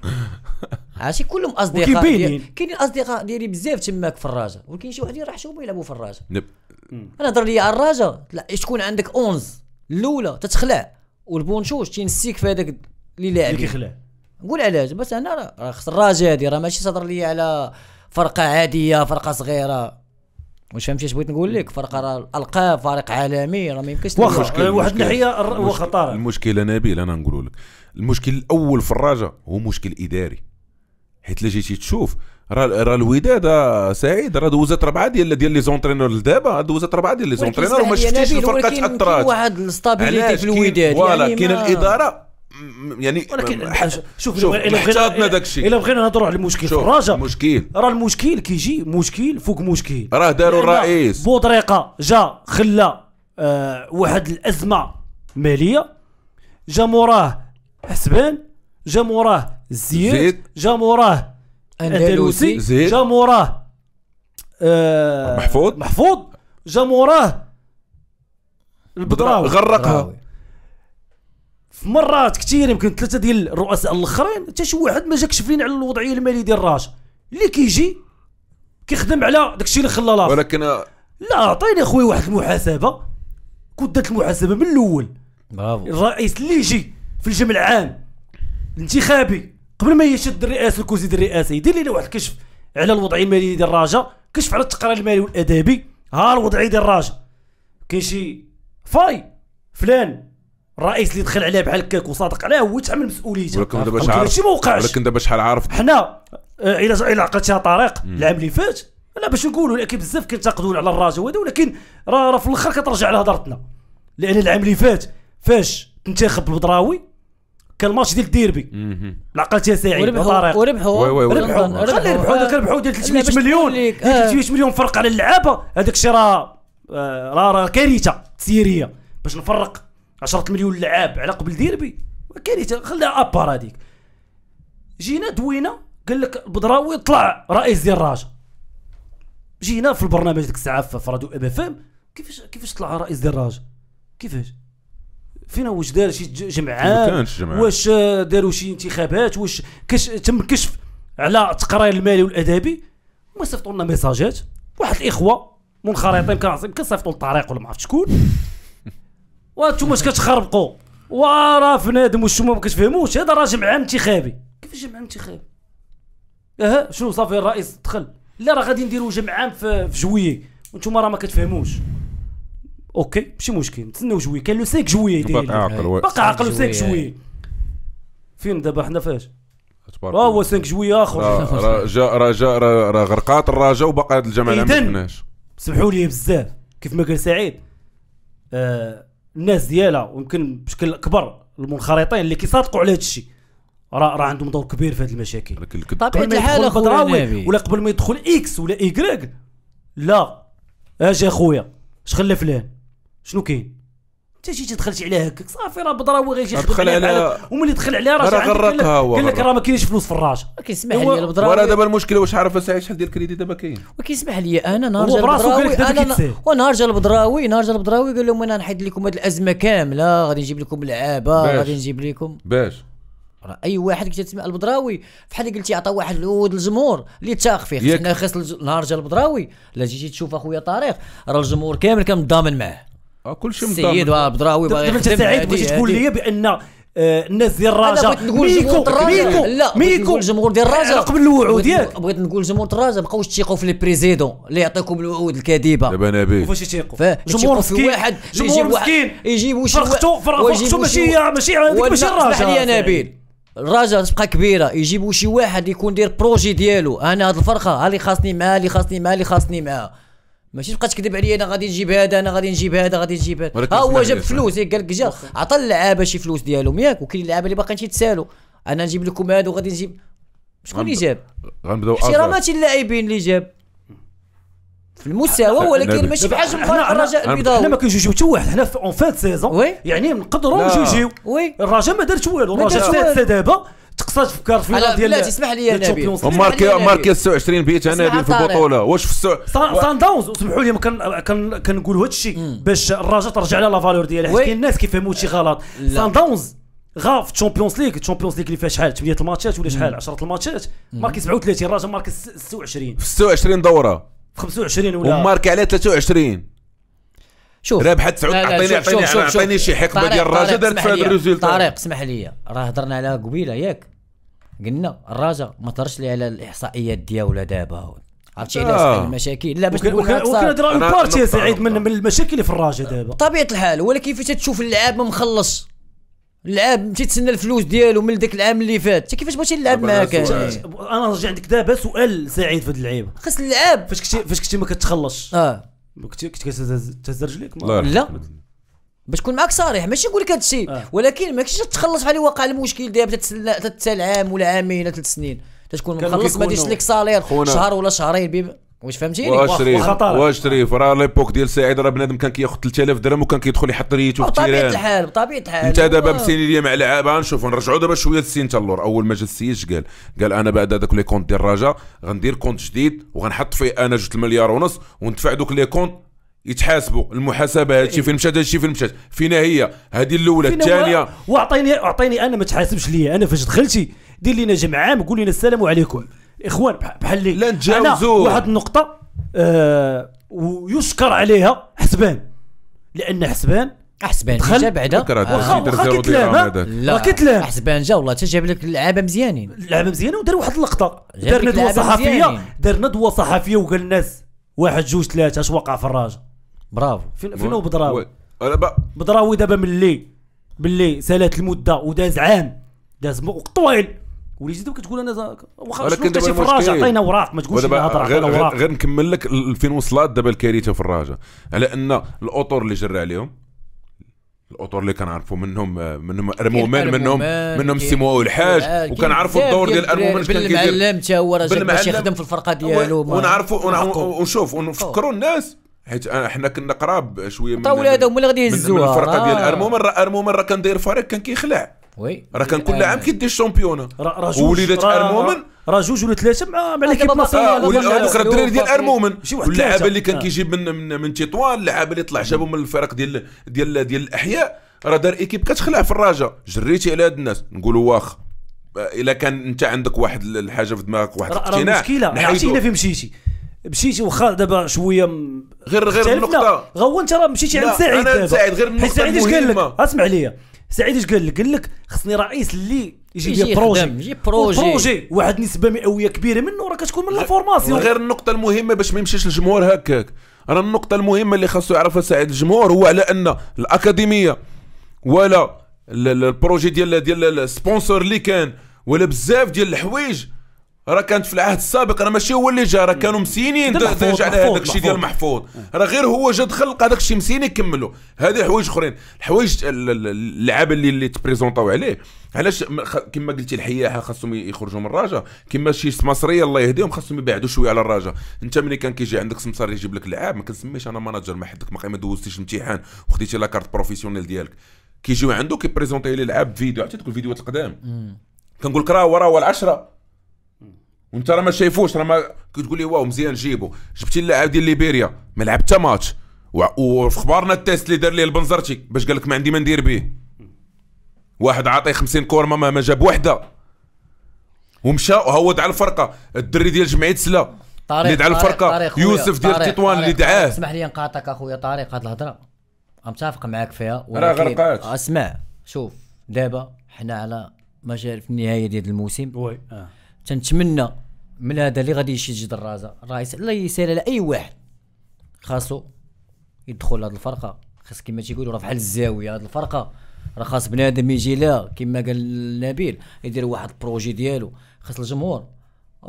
عرفتي كلهم اصدقاء كاينين اصدقاء ديالي بزاف تماك في الراجا ولكن شي واحد راح شوما يلعبوا في الراجا نب انا هضر لي على الراجا لا شكون عندك 11 الاولى تتخلع والبونشوش تينسيك في هذاك اللي لاعب اللي كيخلع نقول علاش بس انا راه خص الراجا هذه راه ماشي تهضر لي على فرقه عاديه فرقه صغيره واش فهمتي اش بغيت نقول لك فرقه راه القاب فريق عالمي راه ما يمكنش واخا واحد الناحيه وخطر المشكل نبيل انا نقول لك المشكل الاول في الرجاء هو مشكل اداري حيت لا جيتي تشوف راه راه الوداد سعيد راه دوزت ربعه ديال ديال لي زونترينور لدابا دوزت ربعه ديال لي زونترينور وما شفتيش الفرقه تاثرات واحد الاستابيليتي في الوداد فوالا يعني كاين الاداره يعني ولكن شوف, شوف احتاطنا داك الشيء الا بغينا نهضروا على المشكل راجع المشكل راه المشكل كيجي مشكل فوق مشكل راه داروا الرئيس بوطريقه جا خلى آه واحد الازمه ماليه جا موراه حسبان جا موراه الزيت جا موراه اندلسي جا موراه آه محفوظ محفوظ جا موراه البدراوي غرقها في مرات كثير يمكن ثلاثه ديال الرؤساء الاخرين حتى شي واحد ما جاكش فين على الوضعيه الماليه ديال الراجل اللي كيجي كيخدم على داك الشيء اللي خلى ولكن لا عطيني اخويا واحد المحاسبه كنت دات المحاسبه من الاول برافو الرئيس اللي يجي في الجمع العام الانتخابي قبل ما يشد الرئاسه ديال الرئاسه يدير لنا واحد الكشف على الوضعيه الماليه ديال الراجا كشف على التقرير المالي والادبي ها الوضعيه ديال الراجا كاين شي فاي فلان الرئيس اللي دخل عليه بحال هكاك وصادق عليه هو تحمل مسؤوليته ولكن دابا شحال عارف ما وقعش ولكن دابا شحال عارف حنا الى آه، الى عقلتها طريق العام اللي فات انا باش نقولوا لك بزاف كنتقدوا على الراجل وهذا ولكن راه را في الاخر كترجع لهضرتنا لان العام اللي فات فاش تنتخب البضراوي كان الماتش ديال الديربي العقلتها سعيد وربحوا وربحوا وربحوا خلي يربحوا هذاك ربحوا ديال 300 مليون 300 آه. مليون فرق على اللعابه هذاك الشيء راه راه كارثه تسييريه باش نفرق 10 مليون لعاب على قبل ديربي كرهت خليها ابار هذيك جينا دوينا قال لك البدراوي طلع رئيس ديال الراجا جينا في البرنامج ديك الساعه في راديو ام اف ام كيفاش كيفاش طلع رئيس ديال الراجا كيفاش فينا واش دار شي جمعان واش داروا شي انتخابات واش كش تم كشف على التقرير المالي والادبي ما صيفطوا لنا ميساجات واحد الاخوه منخرطين كنصيفطوا للطريق ولا ما عرفت شكون وانتم اش كتخربقوا وراه فنادم وانتم ما كتفهموش هذا راه جمع انتخابي كيفاش جمع انتخابي اها شنو صافي الرئيس دخل لا راه غادي نديروا جمع عام في جويي وانتم راه ما كتفهموش اوكي ماشي مشكل نتسناو جوي كان لو 5 جوي باقي عاقل باقي عاقل 5 جوي فين دابا حنا فاش تبارك آه، الله هو 5 جوي اخر راه جا راه جا راه غرقات الرجاء وباقي هذا الجمع ما فهمناش سمحوا لي بزاف كيف ما قال سعيد آه الناس ديالها ويمكن بشكل اكبر المنخرطين اللي كيصادقوا على هذا الشيء راه راه عندهم دور كبير في هذه المشاكل طبيعه الحال البدراوي ولا قبل ما يدخل اكس ولا ايكغيك لا اجي اخويا اش خلى فلان شنو كاين انت جيتي دخلتي عليه هكاك صافي راه البضراوي غير جي دخل على وملي دخل عليه راه غرقها هو قال لك راه ما كاينش فلوس في الراجل كيسمح لي البضراوي وراه دابا المشكله واش عارف سعيد شحال ديال الكريدي دابا كاين وكيسمح لي انا نهار جا البضراوي انا ونهار جا البضراوي نهار جا البضراوي قال لهم انا نحيد لكم هذه الازمه كامله غادي نجيب لكم لعابه غادي نجيب لكم باش راه اي واحد كنت تسمع البضراوي بحال قلتي عطى واحد العود للجمهور اللي تاخ فيه حنا خاص نهار جا البضراوي لا جيتي تشوف اخويا طارق راه الجمهور كامل كان ضامن معاه اه كلشي مضامن السيد بدراوي باغي دابا انت سعيد بغيتي تقول لي بان آه، الناس ديال الرجاء ميكو ميكو لا ميكو الجمهور ديال الرجاء قبل الوعود ياك بغيت نقول الجمهور ديال الرجاء بقاوش تيقوا في لي بريزيدون اللي يعطيكم الوعود الكاذبه دابا انا نبيل وفاش تيقوا جمهور مسكين واحد يجيب مسكين يجيب شي فرقتو فرقتو ماشي ماشي عندك ماشي الرجاء اسمح لي نبيل الرجاء تبقى كبيره يجيبوا شي واحد يكون دير بروجي ديالو انا هاد الفرقه ها اللي خاصني معاه اللي خاصني معاه اللي خاصني معاه ماشي تبقى تكذب عليا انا غادي نجيب هذا انا غادي نجيب هذا غادي نجيب هذا ها هو جاب فلوس قال لك جا عطى اللعابه شي فلوس ديالهم ياك وكاين اللعابه اللي باقيين تيتسالوا انا نجيب لكم هذا وغادي نجيب شكون اللي جاب غنبداو احترامات اللاعبين اللي جاب في المستوى ولكن ماشي بحجم الرجاء البيضاوي حنا ما كنجوجيو حتى واحد حنا اون فان سيزون يعني نقدروا نجوجيو الرجاء ما دارش والو الرجاء دابا خصها تفكر في الرياض ديال بلاتي اسمح لي يا ماركي ماركي 26 بيت انا في البطوله واش في سان داونز اسمحوا لي كنقول هذا الشيء باش الرجاء ترجع لها لا فالور ديالها حيت كاين الناس كيفهموا شي غلط سان داونز غا في تشامبيونز ليغ تشامبيونز ليغ اللي فيها شحال 8 الماتشات ولا شحال 10 الماتشات ماركي 37 الراجل ماركي 26 في 26 دوره في 25 ولا وماركي على 23 شوف رابحه تسعود عطيني عطيني عطيني شي حقبه ديال الراجل دارت في هذا الريزولتا طارق اسمح لي راه هضرنا عليها قبيله ياك قلنا الرجاء ما طرش لي على الاحصائيات ديالها دابا عرفتي علاش آه. المشاكل لا باش نقول لك وكنهضر اون بارتي يا سعيد من, من المشاكل اللي في الرجاء دابا آه، طبيعه الحال ولكن كيفاش تشوف اللعاب ما مخلص اللعاب مشي تسنى الفلوس ديالو من ذاك العام اللي فات انت كيفاش بغيتي نلعب معاك انا نرجع عندك دابا سؤال سعيد في هاد اللعيبه خاص اللعاب فاش كنتي فاش كنتي ما كتخلصش اه كنت كنت كتهز رجليك لا باش تكون معاك صريح ماشي نقول لك هذا الشيء آه. ولكن ولكن كاينش تخلص على واقع المشكل ديال حتى العام ولا عامين ولا ثلاث سنين تكون مخلص ما ديرش لك صالير شهر ولا شهرين بيب واش فهمتيني واش شريف واش شريف راه ليبوك ديال سعيد راه بنادم كان كياخذ 3000 درهم وكان كيدخل يحط ريته في التيران بطبيعه الحال بطبيعه الحال انت دابا مسيني ليا مع لعابه نشوفوا نرجعوا دابا شويه للسين تا اللور اول ما جا السيد قال قال انا بعد هذاك لي كونت ديال الرجاء غندير كونت جديد وغنحط فيه انا جوج المليار ونص وندفع دوك لي كونت يتحاسبوا المحاسبه هادشي إيه. فين مشات هادشي فين مشات فينا هي هذه الاولى الثانيه واعطيني اعطيني انا ما تحاسبش ليا انا فاش دخلتي دير لينا جمع عام قول لنا السلام عليكم اخوان بحال لي لا نتجاوزوا واحد النقطه آه ويشكر عليها حسبان لان حسبان حسبان جا بعدا واخا واخا لا حسبان جا والله حتى جاب لك اللعابه مزيانين اللعابه مزيانه ودار واحد اللقطه دار ندوه صحفيه دار ندوه صحفيه وقال الناس واحد جوج ثلاثه اش وقع في الراجل برافو فين فين هو بدراوي بدراوي دابا ملي باللي سالات المده وداز عام داز وقت طويل ولي دابا كتقول انا واخا ولكن في الراجا عطينا وراق ما تقولش هضره غير غير, غير نكمل لك فين وصلت دابا الكارثه في الراجا على ان الاطور اللي جرى عليهم الاطور اللي كنعرفوا منهم منهم ارمومان منهم منهم سيمو الحاج وكنعرفوا الدور ديال ارمومان اش كان كيدير بالمعلم حتى هو راجل باش يخدم في الفرقه ديالو ونعرفوا ونشوف ونفكروا الناس حيت احنا كنا قراب شويه من ولادو هما اللي غادي يهزوها الفرقه آه. ديال ارمو مره ارمو مره كان داير فريق كان كيخلع وي راه كان كل عام آه. كيدي الشامبيون وليدات ارمومن راه جوج ولا ثلاثه مع مع ليكيب هذوك آه، راه الدراري ديال ارمومن اللعابه اللي كان آه. كيجيب من من من تطوان اللعابه اللي طلع جابهم من الفرق ديال ديال ديال الاحياء راه دار ايكيب كتخلع في الرجاء جريتي على هاد الناس نقولوا واخا الا كان انت عندك واحد الحاجه في دماغك واحد الاقتناع راه مشكله عرفتي فين مشيتي مشيتي واخا دابا شويه م... غير غير النقطه غو انت راه مشيتي عند سعيد انا سعيد غير النقطه سعيد اش قال لك اسمع ليا سعيد اش قال لك قال لك خصني رئيس اللي يجي لي بروجي يجي بروجي بروجي واحد نسبه مئويه كبيره منه راه كتكون من لافورماسيون غير النقطه المهمه باش ما يمشيش الجمهور هكاك راه النقطه المهمه اللي خاصو يعرفها سعيد الجمهور هو على ان الاكاديميه ولا البروجي ديال ديال السبونسور اللي كان ولا بزاف ديال الحوايج راه كانت في العهد السابق راه ماشي هو اللي جا راه كانوا مسينين جا على هذاك الشيء ديال محفوظ راه غير هو جا دخل لقى هذاك الشيء مسيني كملوا هذه حوايج اخرين الحوايج اللعاب اللي اللي تبريزونطاو عليه علاش كما قلتي الحياحه خاصهم يخرجوا من الراجا كما شي سماسريه الله يهديهم خاصهم يبعدوا شويه على الراجا انت ملي كان كيجي عندك سمسار يجيب لك لعاب ما كنسميش انا ماناجر ما حدك ما دوزتيش امتحان وخديتي لا كارت بروفيسيونيل ديالك كيجيو عندو كيبريزونطي لي لعاب فيديو عرفتي الفيديوهات القدام كنقول لك راه وراه هو العشره وانت راه ما شايفوش راه ما كتقول لي واو مزيان جيبو جبتي اللاعب ديال ليبيريا ما لعب حتى ماتش وفي اخبارنا التيست اللي دار ليه البنزرتي باش قال لك ما عندي ما ندير به واحد عاطيه 50 كور ما ما جاب وحده ومشى وهود على الفرقه الدري ديال جمعيه سلا اللي دعا الفرقه يوسف ديال تطوان اللي دعاه اسمح لي نقاطعك اخويا طارق هاد الهضره متفق معاك فيها راه غرقات اسمع شوف دابا حنا على مجال في النهايه ديال الموسم وي آه. تنتمنى من هذا اللي غادي يشي دراجه الرئيس الله يسهل على اي واحد خاصو يدخل هاد الفرقه خاص كما تيقولوا راه بحال الزاويه هاد الفرقه راه خاص بنادم يجي لها كما قال نبيل يدير واحد البروجي ديالو خاص الجمهور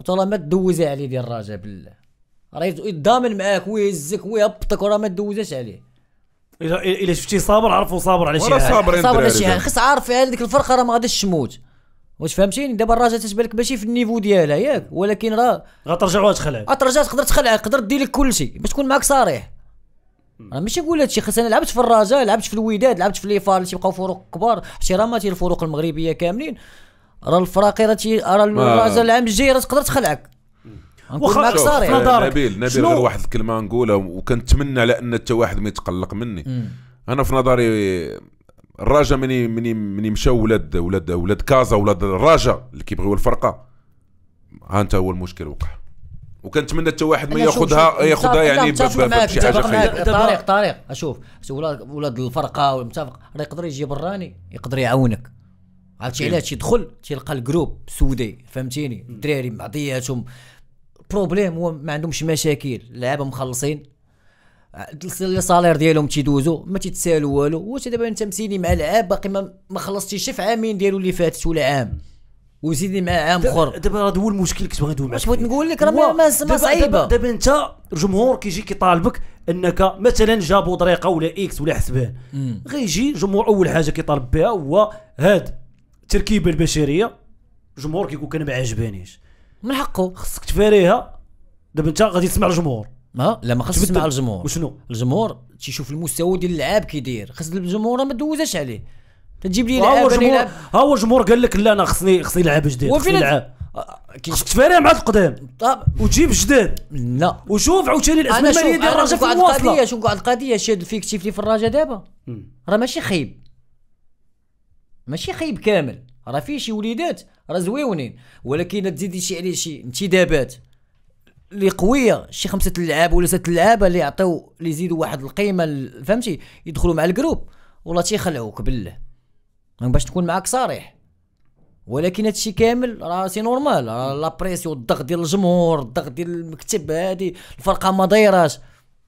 ترى ما تدوز عليه ديال الرجاء بالله راه يتضامن معاك ويهزك ويهبطك وراه ما تدوزاش عليه الا شفتي صابر عرفوا صابر على شي حاجه صابر على شي حاجه خاص عارف هذيك الفرقه راه ما غاديش تموت واش فهمتيني دابا الراجل تتبان ماشي في النيفو ديالها ياك ولكن راه غترجع وتخلع غترجع تقدر تخلع تقدر دير لك كلشي باش تكون معاك صريح انا ماشي نقول هادشي خاص انا لعبت في الرجاء لعبت في الوداد لعبت في ليفار اللي تيبقاو فروق كبار احتراماتي للفروق المغربيه كاملين راه الفراقي راه راه الرجاء العام الجاي راه تقدر تخلعك واخا صريح نبيل نبيل غير واحد الكلمه نقولها وكنتمنى على ان حتى واحد ما يتقلق مني انا في نظري الراجا مني مني مني مشاو ولاد ولاد ولاد كازا ولاد الراجا اللي كيبغيو الفرقه ها انت هو المشكل وقع وكنتمنى حتى واحد ما ياخذها ياخذها يعني بشي حاجه خايبه طريق طريق اشوف ولاد الفرقه والمتفق راه يقدر يجي براني يقدر يعاونك عرفتي علاش يدخل تيلقى الجروب سودي فهمتيني الدراري بعضياتهم بروبليم هو ما عندهمش مشاكل اللعابه مخلصين لي صالير ديالهم تيدوزو ما تيتسالوا والو واش دابا انت مسيني مع العاب باقي ما خلصتيش في عامين ديالو اللي فاتت ولا عام وزيدني مع عام اخر دابا هذا هو المشكل كنت باغي ندوي معاك بغيت نقول لك راه ما صعيبه دابا انت الجمهور كيجي كيطالبك انك مثلا جابوا طريقه ولا اكس ولا حسبان غيجي الجمهور اول حاجه كيطالب بها هو هاد التركيبه البشريه الجمهور كيقول انا ما عجبانيش من حقه خصك تفاريها دابا انت غادي تسمع الجمهور ها لا ما خصش تسمع الجمهور وشنو الجمهور تيشوف المستوى ديال اللعاب كيدير خص الجمهور ما دوزاش عليه تجيب لي لاعب ها هو الجمهور قال لك لا انا خصني خصني لعاب جديد خصني لعاب آه، آه، خصك تفارع مع القدام طب وتجيب جداد لا وشوف عاوتاني الاسماء الماليه ديال الرجاء في المواصله شوف واحد القضيه شاد الفيكتيف اللي في الرجاء دابا راه ماشي خايب ماشي خايب كامل راه فيه شي وليدات راه زويونين ولكن تزيد شي عليه شي انتدابات اللي قويه شي خمسه اللعاب ولا سته اللعاب اللي يعطيو اللي يزيدوا واحد القيمه فهمتي يدخلوا مع الجروب والله تيخلعوك بالله باش تكون معاك صريح ولكن هادشي كامل راه سي نورمال راه لا بريسيون الضغط ديال الجمهور الضغط ديال المكتب هادي الفرقه ما دايراش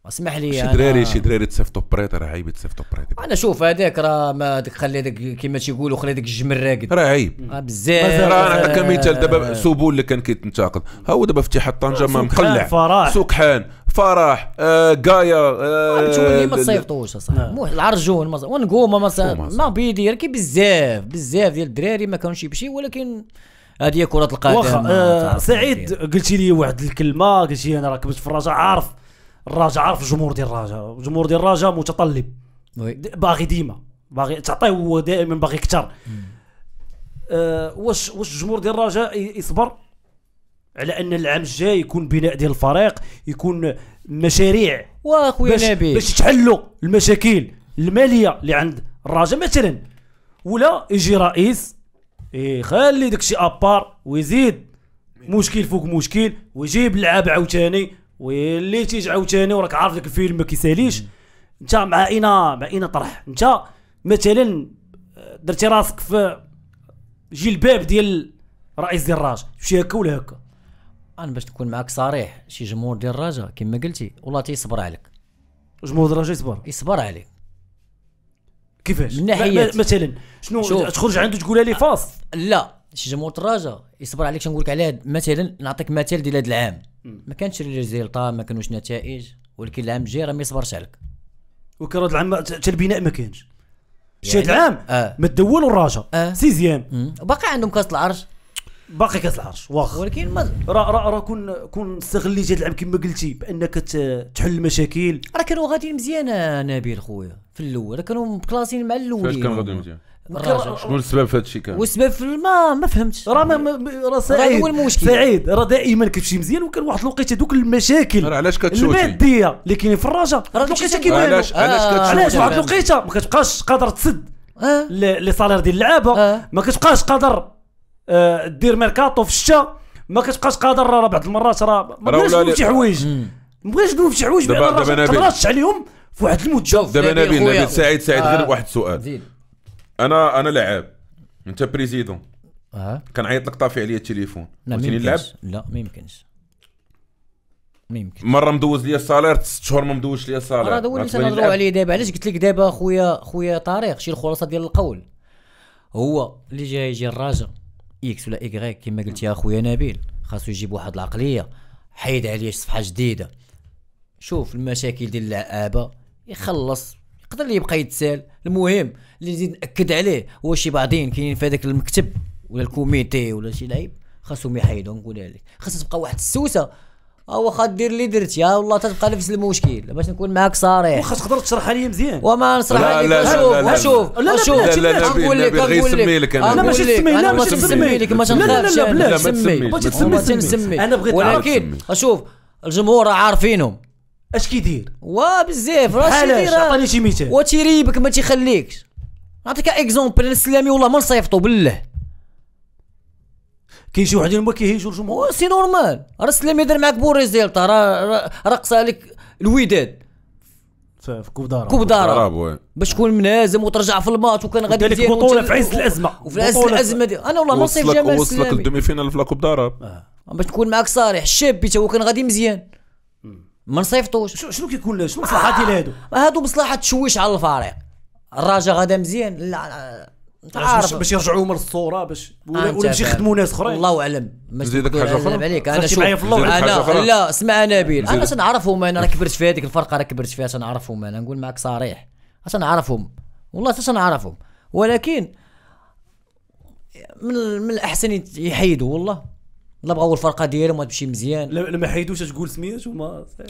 اسمح لي شي دراري شي دراري تسيفطو بريط راه عيب تسيفطو بريط انا شوف هذاك راه ما ديك خلي هذاك كيما تيقولوا خلي هذاك الجمر راقد راه عيب آه، بزاف راه انا كمثال دابا سوبول اللي كان كيتنتقد ها هو دابا افتتاح طنجه ما مقلع فراح سكحان فرح آه،, آه آه آه ما تصيفطوش اصاحبي نعم. العرجون ونقوم ما بيدير كي بزاف بزاف ديال الدراري ما كانوش يمشي ولكن هذه كره القدم آه سعيد قلتي لي واحد الكلمه قلتي انا راه في الرجاء عارف الراجا عارف الجمهور ديال الراجا الجمهور ديال الراجا متطلب باغي ديما باغي تعطيه هو دائما باغي اكثر آه، واش واش الجمهور ديال الرجاء يصبر على ان العام الجاي يكون بناء ديال الفريق يكون مشاريع واخويا نبيل باش تحلوا المشاكل الماليه اللي عند الرجاء مثلا ولا يجي رئيس يخلي داكشي ابار ويزيد مشكل فوق مشكل ويجيب اللعابه عاوتاني واللي تيجي عاوتاني وراك عارف ذاك الفيلم ما كيساليش انت مع اين مع اين طرح انت مثلا آه، درتي راسك في جلباب ديال رئيس ديال الراجا تمشي هكا ولا هكا انا باش نكون معاك صريح شي جمهور ديال الراجا كما قلتي والله تيصبر عليك جمهور الراجا يصبر يصبر عليك كيفاش من ناحيه مثلا شنو تخرج عنده تقول لي فاص لا شي جمهور الراجا يصبر عليك شنو نقول لك على مثلا نعطيك مثال ديال هذا العام ما كانش ريزيلطا ما كانوش نتائج ولكن العام الجاي راه ما يصبرش عليك وكان هذا العام حتى البناء ما كانش يعني العام آه. ما الدول والرجاء آه. سيزيام باقي عندهم كاس العرش باقي كاس العرش واخ ولكن ما راه راه را كون كون استغل هذا العام كما قلتي بانك تحل المشاكل راه كانوا غاديين مزيان نبيل خويا في الاول كانوا مكلاسين مع الاولين كانوا غاديين مزيان الراجل شنو السبب في هذا الشيء كان والسبب في ما ما فهمتش راه ما راه سعيد هو المشكل سعيد راه دائما كتمشي مزيان وكان واحد الوقيته دوك المشاكل علاش كتشوتي الماديه اللي كاينين في الراجا الوقيته كيبان علاش علاش آه. كتشوف علاش واحد آه. الوقيته ما كتبقاش قادر تسد آه. لي صالير ديال اللعابه ما كتبقاش قادر دير ميركاتو في الشتاء ما كتبقاش قادر راه بعض المرات راه ما بغيتش شي حوايج ما بغيتش نقول شي حوايج ما قدراتش عليهم في واحد المده دابا نبيل نبيل سعيد سعيد غير واحد السؤال انا انا لعاب انت بريزيدون اه كنعيط لك طافي عليا التليفون قلت لي يمكنش لا ما يمكنش ما يمكن مره مدوز ليا الصالير ست شهور ما مدوزش ليا الصالير راه هو اللي تنهضروا عليه دابا علاش قلت لك دابا خويا خويا طارق شي الخلاصه ديال القول هو اللي جاي يجي الراجا اكس ولا ايكغيك كما قلت يا خويا نبيل خاصو يجيب واحد العقليه حيد عليه صفحه جديده شوف المشاكل ديال اللعابه يخلص يقدر يبقى يتسال المهم اللي نزيد ناكد عليه هو شي بعضين كاينين في هذاك المكتب ولا الكوميتي ولا شي لعيب خاصهم يحيدوا نقولها لك خاصها تبقى واحد السوسه هو دير اللي درت يا والله تبقى نفس المشكل باش نكون معاك صريح واخا تقدر تشرحها لي مزيان وما نشرحها لك شوف شوف شوف لا لا لا لا انا ماشي لا لا ماشي لا لك ما تنخافش لا لا لا لا لا ما تسمي انا بغيت ولكن اشوف الجمهور عارفينهم اش كيدير وا بزاف راه كيدير عطاني شي مثال تيريبك ما تيخليكش نعطيك اكزومبل السلامي والله ما نصيفطو بالله كاين شي وحدين هما كيهيجوا الجمهور سي نورمال راه السلامي دار معاك بو ريزيلتا راه رقص عليك الوداد في كوب دارا كوب دارهم باش تكون منازم وترجع في الماتش وكان غادي دير بطوله في عز الازمه وفي عز الازمه دي انا والله ما نصيف جمال وصلك للدومي فينال في لاكوب كوب آه. باش تكون معاك صريح الشابي هو كان غادي مزيان ما نصيفطوش شنو شنو كيكون شنو آه، مصلحه ديال هادو مصلحه تشويش على الفريق الرجا غدا مزيان لا انت آه، عارف باش يرجعوا هما للصوره باش ولا آه، باش يخدموا ناس اخرين الله اعلم نزيدك حاجه اخرى عليك انا شوف انا لا اسمع نبيل انا تنعرفهم انا راه كبرت في هذيك الفرقه راه كبرت فيها تنعرفهم انا نقول معك صريح تنعرفهم والله تنعرفهم ولكن من من الاحسن يحيدوا والله لا بغاو الفرقه ديالهم تمشي مزيان لا ما حيدوش تقول سميتو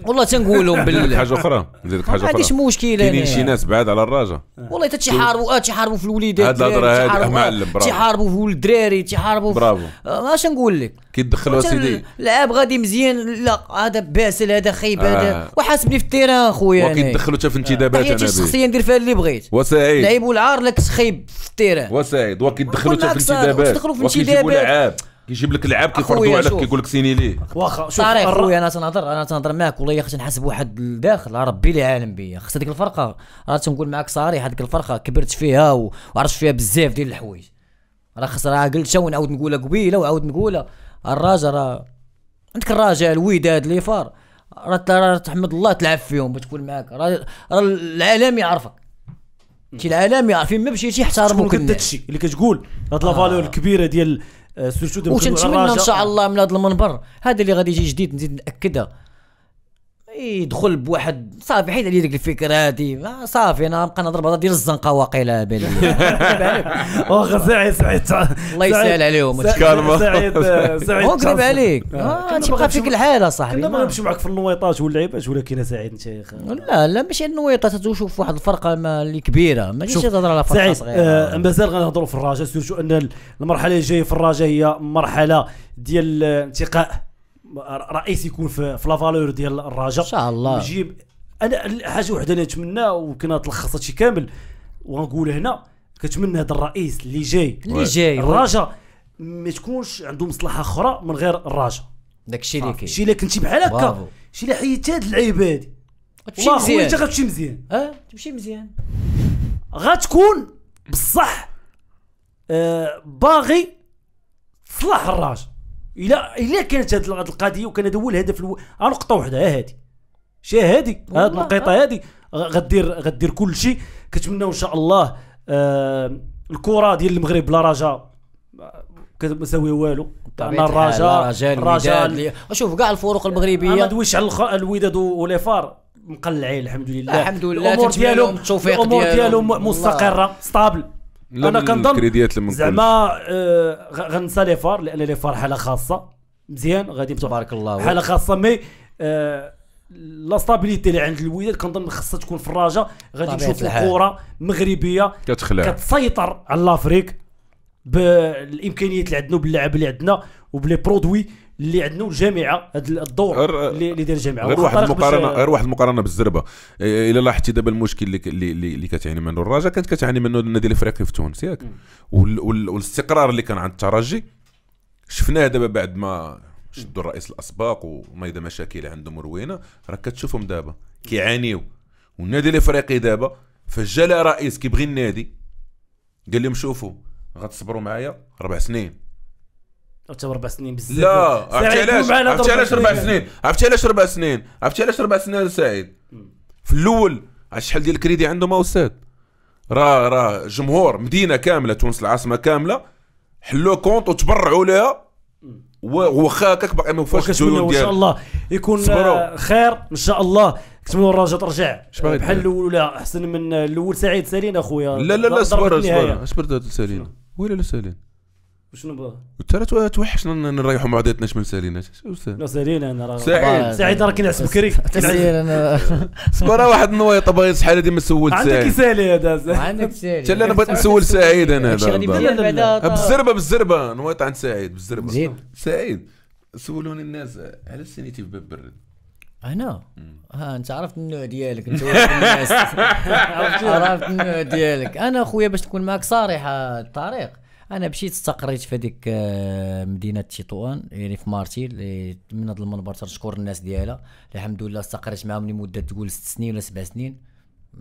والله تنقولهم بال حاجه اخرى لك حاجه اخرى ما عنديش مشكله كاينين شي ناس بعاد على الراجا والله حتى تيحاربوا اه تيحاربوا في الوليدات هاد الهضره هادي أه، آه، معلم برافو تيحاربوا في الدراري تيحاربوا برافو آه، اش نقول لك كيدخلوا سيدي لعاب غادي مزيان لا هذا باسل هذا خيب هذا وحاسبني في التيران خويا وكيدخلوا حتى في انتدابات انا شخصيا ندير فيها اللي بغيت وسعيد لعيب والعار لك خايب في التيران وسعيد وكيدخلوا حتى في انتدابات وكيدخلوا في انتدابات كيجيب لك لعاب كيفرضوا عليك كيقول لك سيني ليه واخا شوف خويا انا تنهضر انا تنهضر معاك والله خصني نحاسب واحد الداخل ربي اللي عالم بيا خص هذيك الفرقه راه تنقول معاك صريح هذيك الفرقه كبرت فيها وعرفت فيها بزاف ديال الحوايج راه خص راه قلت شو ونعاود نقولها قبيله ونعاود نقولها الراجا راه عندك الراجا الوداد لي فار راه تحمد الله تلعب فيهم بتكون معاك راه العالم يعرفك كي العالم عارفين ما مشيتي كل الناس اللي كتقول هاد لا آه. فالور الكبيره ديال آه، سيرتو وتنتمنى ان شاء الله من هذا المنبر هذا اللي غادي يجي جديد نزيد ناكدها يدخل بواحد صافي حيد عليا ديك الفكره هادي آه، صافي انا نبقى نضرب ديال الزنقه واقيلا بالي واخا سعيد سعيد الله يسهل عليهم سعيد سعيد ونكذب عليك آه، تبقى فيك الحاله صاحبي كنا ما نمشي معك في النويطات واللعيبات ولكن سعيد انت لا لا ماشي النويطات تشوف واحد الفرقه اللي كبيره ماشي تهضر على فرقه صغيره سعيد آه، مازال غنهضروا في الرجاء سيرتو ان المرحله الجايه في الرجاء هي مرحله ديال انتقاء رئيس يكون في, في لافالور ديال الرجاء ان شاء الله ويجيب انا حاجه وحده انا نتمنى وكنا تلخص هادشي كامل ونقول هنا كنتمنى هذا الرئيس اللي جاي اللي جاي الرجاء ما تكونش عنده مصلحه اخرى من غير الرجاء داك الشيء اللي كاين شي الا كنتي بحال هكا شي الا حيدتي هاد اللعيبه هادي غتمشي مزيان انت غتمشي مزيان اه تمشي مزيان غتكون بصح آه باغي صلاح الراجل الا الا كانت هذه القضيه وكان هذا هو الهدف الو... نقطه واحده هذه شي هذه هاد النقيطه هادي غدير غدير كل شيء كنتمناو ان شاء الله آه الكره ديال المغرب بلا رجاء آه، ما ساوي والو انا الرجاء الرجاء شوف كاع الفروق المغربيه ما ندويش على الوداد وليفار مقلعين الحمد لله الحمد لله الامور ديالهم التوفيق ديالهم الامور ديالهم مستقره ستابل انا كنظن زعما آه غنسى لي فار لان لي فار حاله خاصه مزيان غادي تبارك الله حاله خاصه مي آه لا ستابيليتي اللي عند الوداد كنظن خاصها تكون في الراجا غادي نشوف الكره مغربيه كتخلع كتسيطر على لافريك بالامكانيات اللي عندنا وباللعب اللي عندنا وبلي برودوي اللي عندنا الجامعه هذا الدور اللي داير الجامعه غير واحد المقارنه آه، غير واحد المقارنه بالزربه إيه، إيه، الا لاحظتي دابا المشكل اللي اللي, كتعاني منه الرجاء كانت كتعاني منه النادي الافريقي في تونس ياك والاستقرار اللي كان عند الترجي شفناه دابا بعد ما شدوا الرئيس الاسباق وميدا مشاكل عندهم روينه راك كتشوفهم دابا كيعانيو والنادي الافريقي دابا فجاء رئيس كيبغي النادي قال لهم شوفوا غتصبروا معايا ربع سنين او اربع سنين بزاف لا عرفتي علاش عرفتي علاش اربع سنين عرفتي علاش اربع سنين عرفتي علاش اربع سنين سعيد في الاول شحال ديال الكريدي عندهم استاذ راه راه جمهور مدينه كامله تونس العاصمه كامله حلوا كونط وتبرعوا لها واخا هكاك باقي ما وفاش ان شاء الله يكون صبروا. خير ان شاء الله كتمنوا الرجاء ترجع بحال الاول ولا احسن من الاول سعيد سالينا اخويا لا لا لا صبر صبر اصبر سالينا ويلا لا سالينا وشنو بغا؟ ترى توحشنا نريحوا مع بعضياتنا ما سالينا سالينا انا راه سعيد سعيد راه كنعس بكري سعيد انا راه واحد النوايط باغي يصحى ديما سول سعيد عندك سالي هذا عندك سالي انا بغيت نسول سعيد انا هذا بالزربه بالزربه نوايط عند سعيد بالزربه سعيد سولوني الناس على سنيتي في باب برد انا ها انت عرفت النوع ديالك انت عرفت النوع ديالك انا خويا باش تكون معك صريحه الطريق انا مشيت استقريت في هذيك آه، مدينه تطوان يعني في مارتي اللي من هذا المنبر تنشكر الناس ديالها الحمد لله استقريت معاهم لمده تقول ست سنين ولا سبع سنين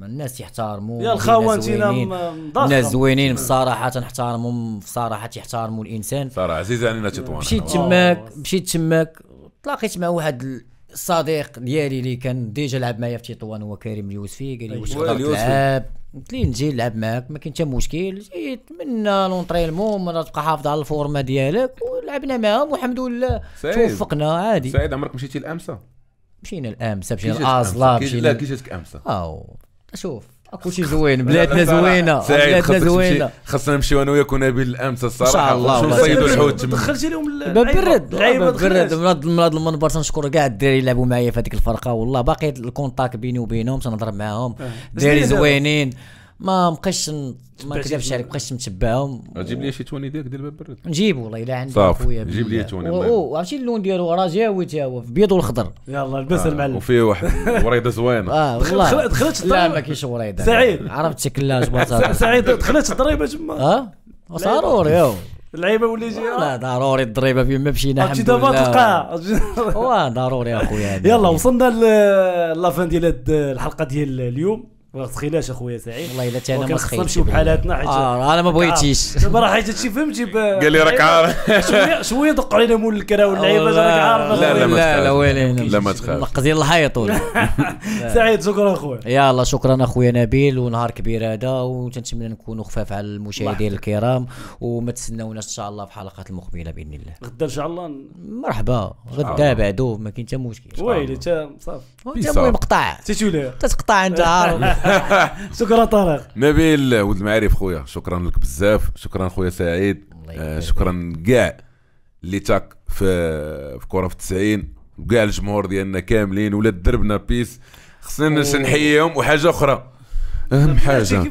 الناس يحترموا يا الخوان تينا الناس زوينين بصراحه تنحترمهم بصراحه تيحترموا الانسان صراحه عزيز علينا تطوان مشيت تماك مشيت تماك تلاقيت مع واحد الصديق ديالي اللي كان ديجا لعب معايا في تطوان هو كريم اليوسفي قال لي أيوة. واش تقدر تلعب قلت ليه نجي نلعب معاك ما كاين حتى مشكل جيت من لونترينمون تبقى حافظ على الفورمه ديالك ولعبنا معاهم والحمد لله توفقنا عادي سعيد عمرك مشيتي لامسه مشينا لامسه مشينا لازلا مشينا لا كي جاتك امسه اه شوف كلشي زوين بلادنا زوينه بلادنا زوينه خاصنا نمشيو انا وياك ونبيل الامس الصراحه الله نصيدوا الحوت تما دخلتي لهم برد برد من هذا المنبر تنشكر كاع الدراري اللي لعبوا معايا في هذيك الفرقه والله باقي الكونتاكت بيني وبينهم تنهضر معاهم الدراري أه. زوينين ما بقيتش ما كذبش عليك بقيتش متبعهم جيب لي شي توني ديالك ديال باب برد نجيب والله الا عندك خويا جيب لي توني عرفتي اللون ديالو راه جاوي هو في بيض والخضر يلا البس آه المعلم وفيه واحد وريضه زوينه اه والله دخلت لا ما كاينش وريضه سعيد عرفتك لا سعيد دخلت الضريبه تما اه ضروري اللعيبه ولا جي لا ضروري الضريبه فين ما مشينا حتى دابا تلقاها واه ضروري اخويا يلا وصلنا لافان ديال الحلقه ديال اليوم ما تخيلاش اخويا سعيد والله الا انا ما تخيلش بحال هاتنا حيت اه انا ما بغيتيش دابا راه حيت هادشي فهمتي قال لي راك عارف شويه شويه دق علينا مول الكرا واللعيبه راك عارف لا لا لا لا ويلي لا ما تخافش نقز الله يطول سعيد شكرا اخويا يلا شكرا اخويا نبيل ونهار كبير هذا ونتمنى نكونوا خفاف على المشاهدين الكرام وما تسناوناش ان شاء الله في الحلقات المقبله باذن الله غدا ان شاء الله مرحبا غدا بعدو ما كاين حتى مشكل ويلي حتى صافي المهم قطع تتولى تتقطع انت عارف شكرا طارق نبيل ولد المعارف خويا شكرا لك بزاف شكرا خويا سعيد آه، شكرا كاع اللي تاك في في كره في 90 وكاع الجمهور ديالنا كاملين ولاد دربنا بيس خصنا نحييهم وحاجه اخرى اهم حاجه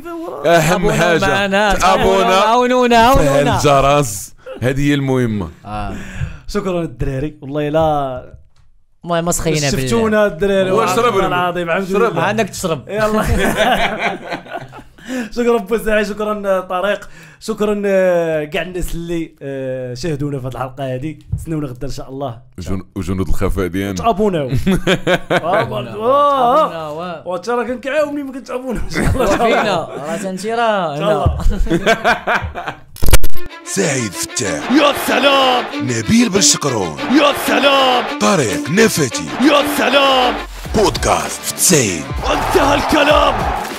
اهم حاجه تابونا عاونونا عاونونا الجرس هذه هي المهمه آه. شكرا للدراري والله الا المهم سخينا بالله شفتونا الدراري واشرب العظيم عمد عندك تشرب يلا شكرا بوسعي شكرا آه، طريق شكرا كاع آه، الناس اللي آه، شاهدونا في هذه الحلقه هذه تسناونا غدا ان شاء الله وجنود الخفاء ديالنا تابوناو وانت راه كنكعاو ما كنتابوناش فينا راه انت راه سعيد فتاح يا سلام نبيل بالشقرون يا سلام طارق نفتي يا سلام بودكاست فتسعين انتهى الكلام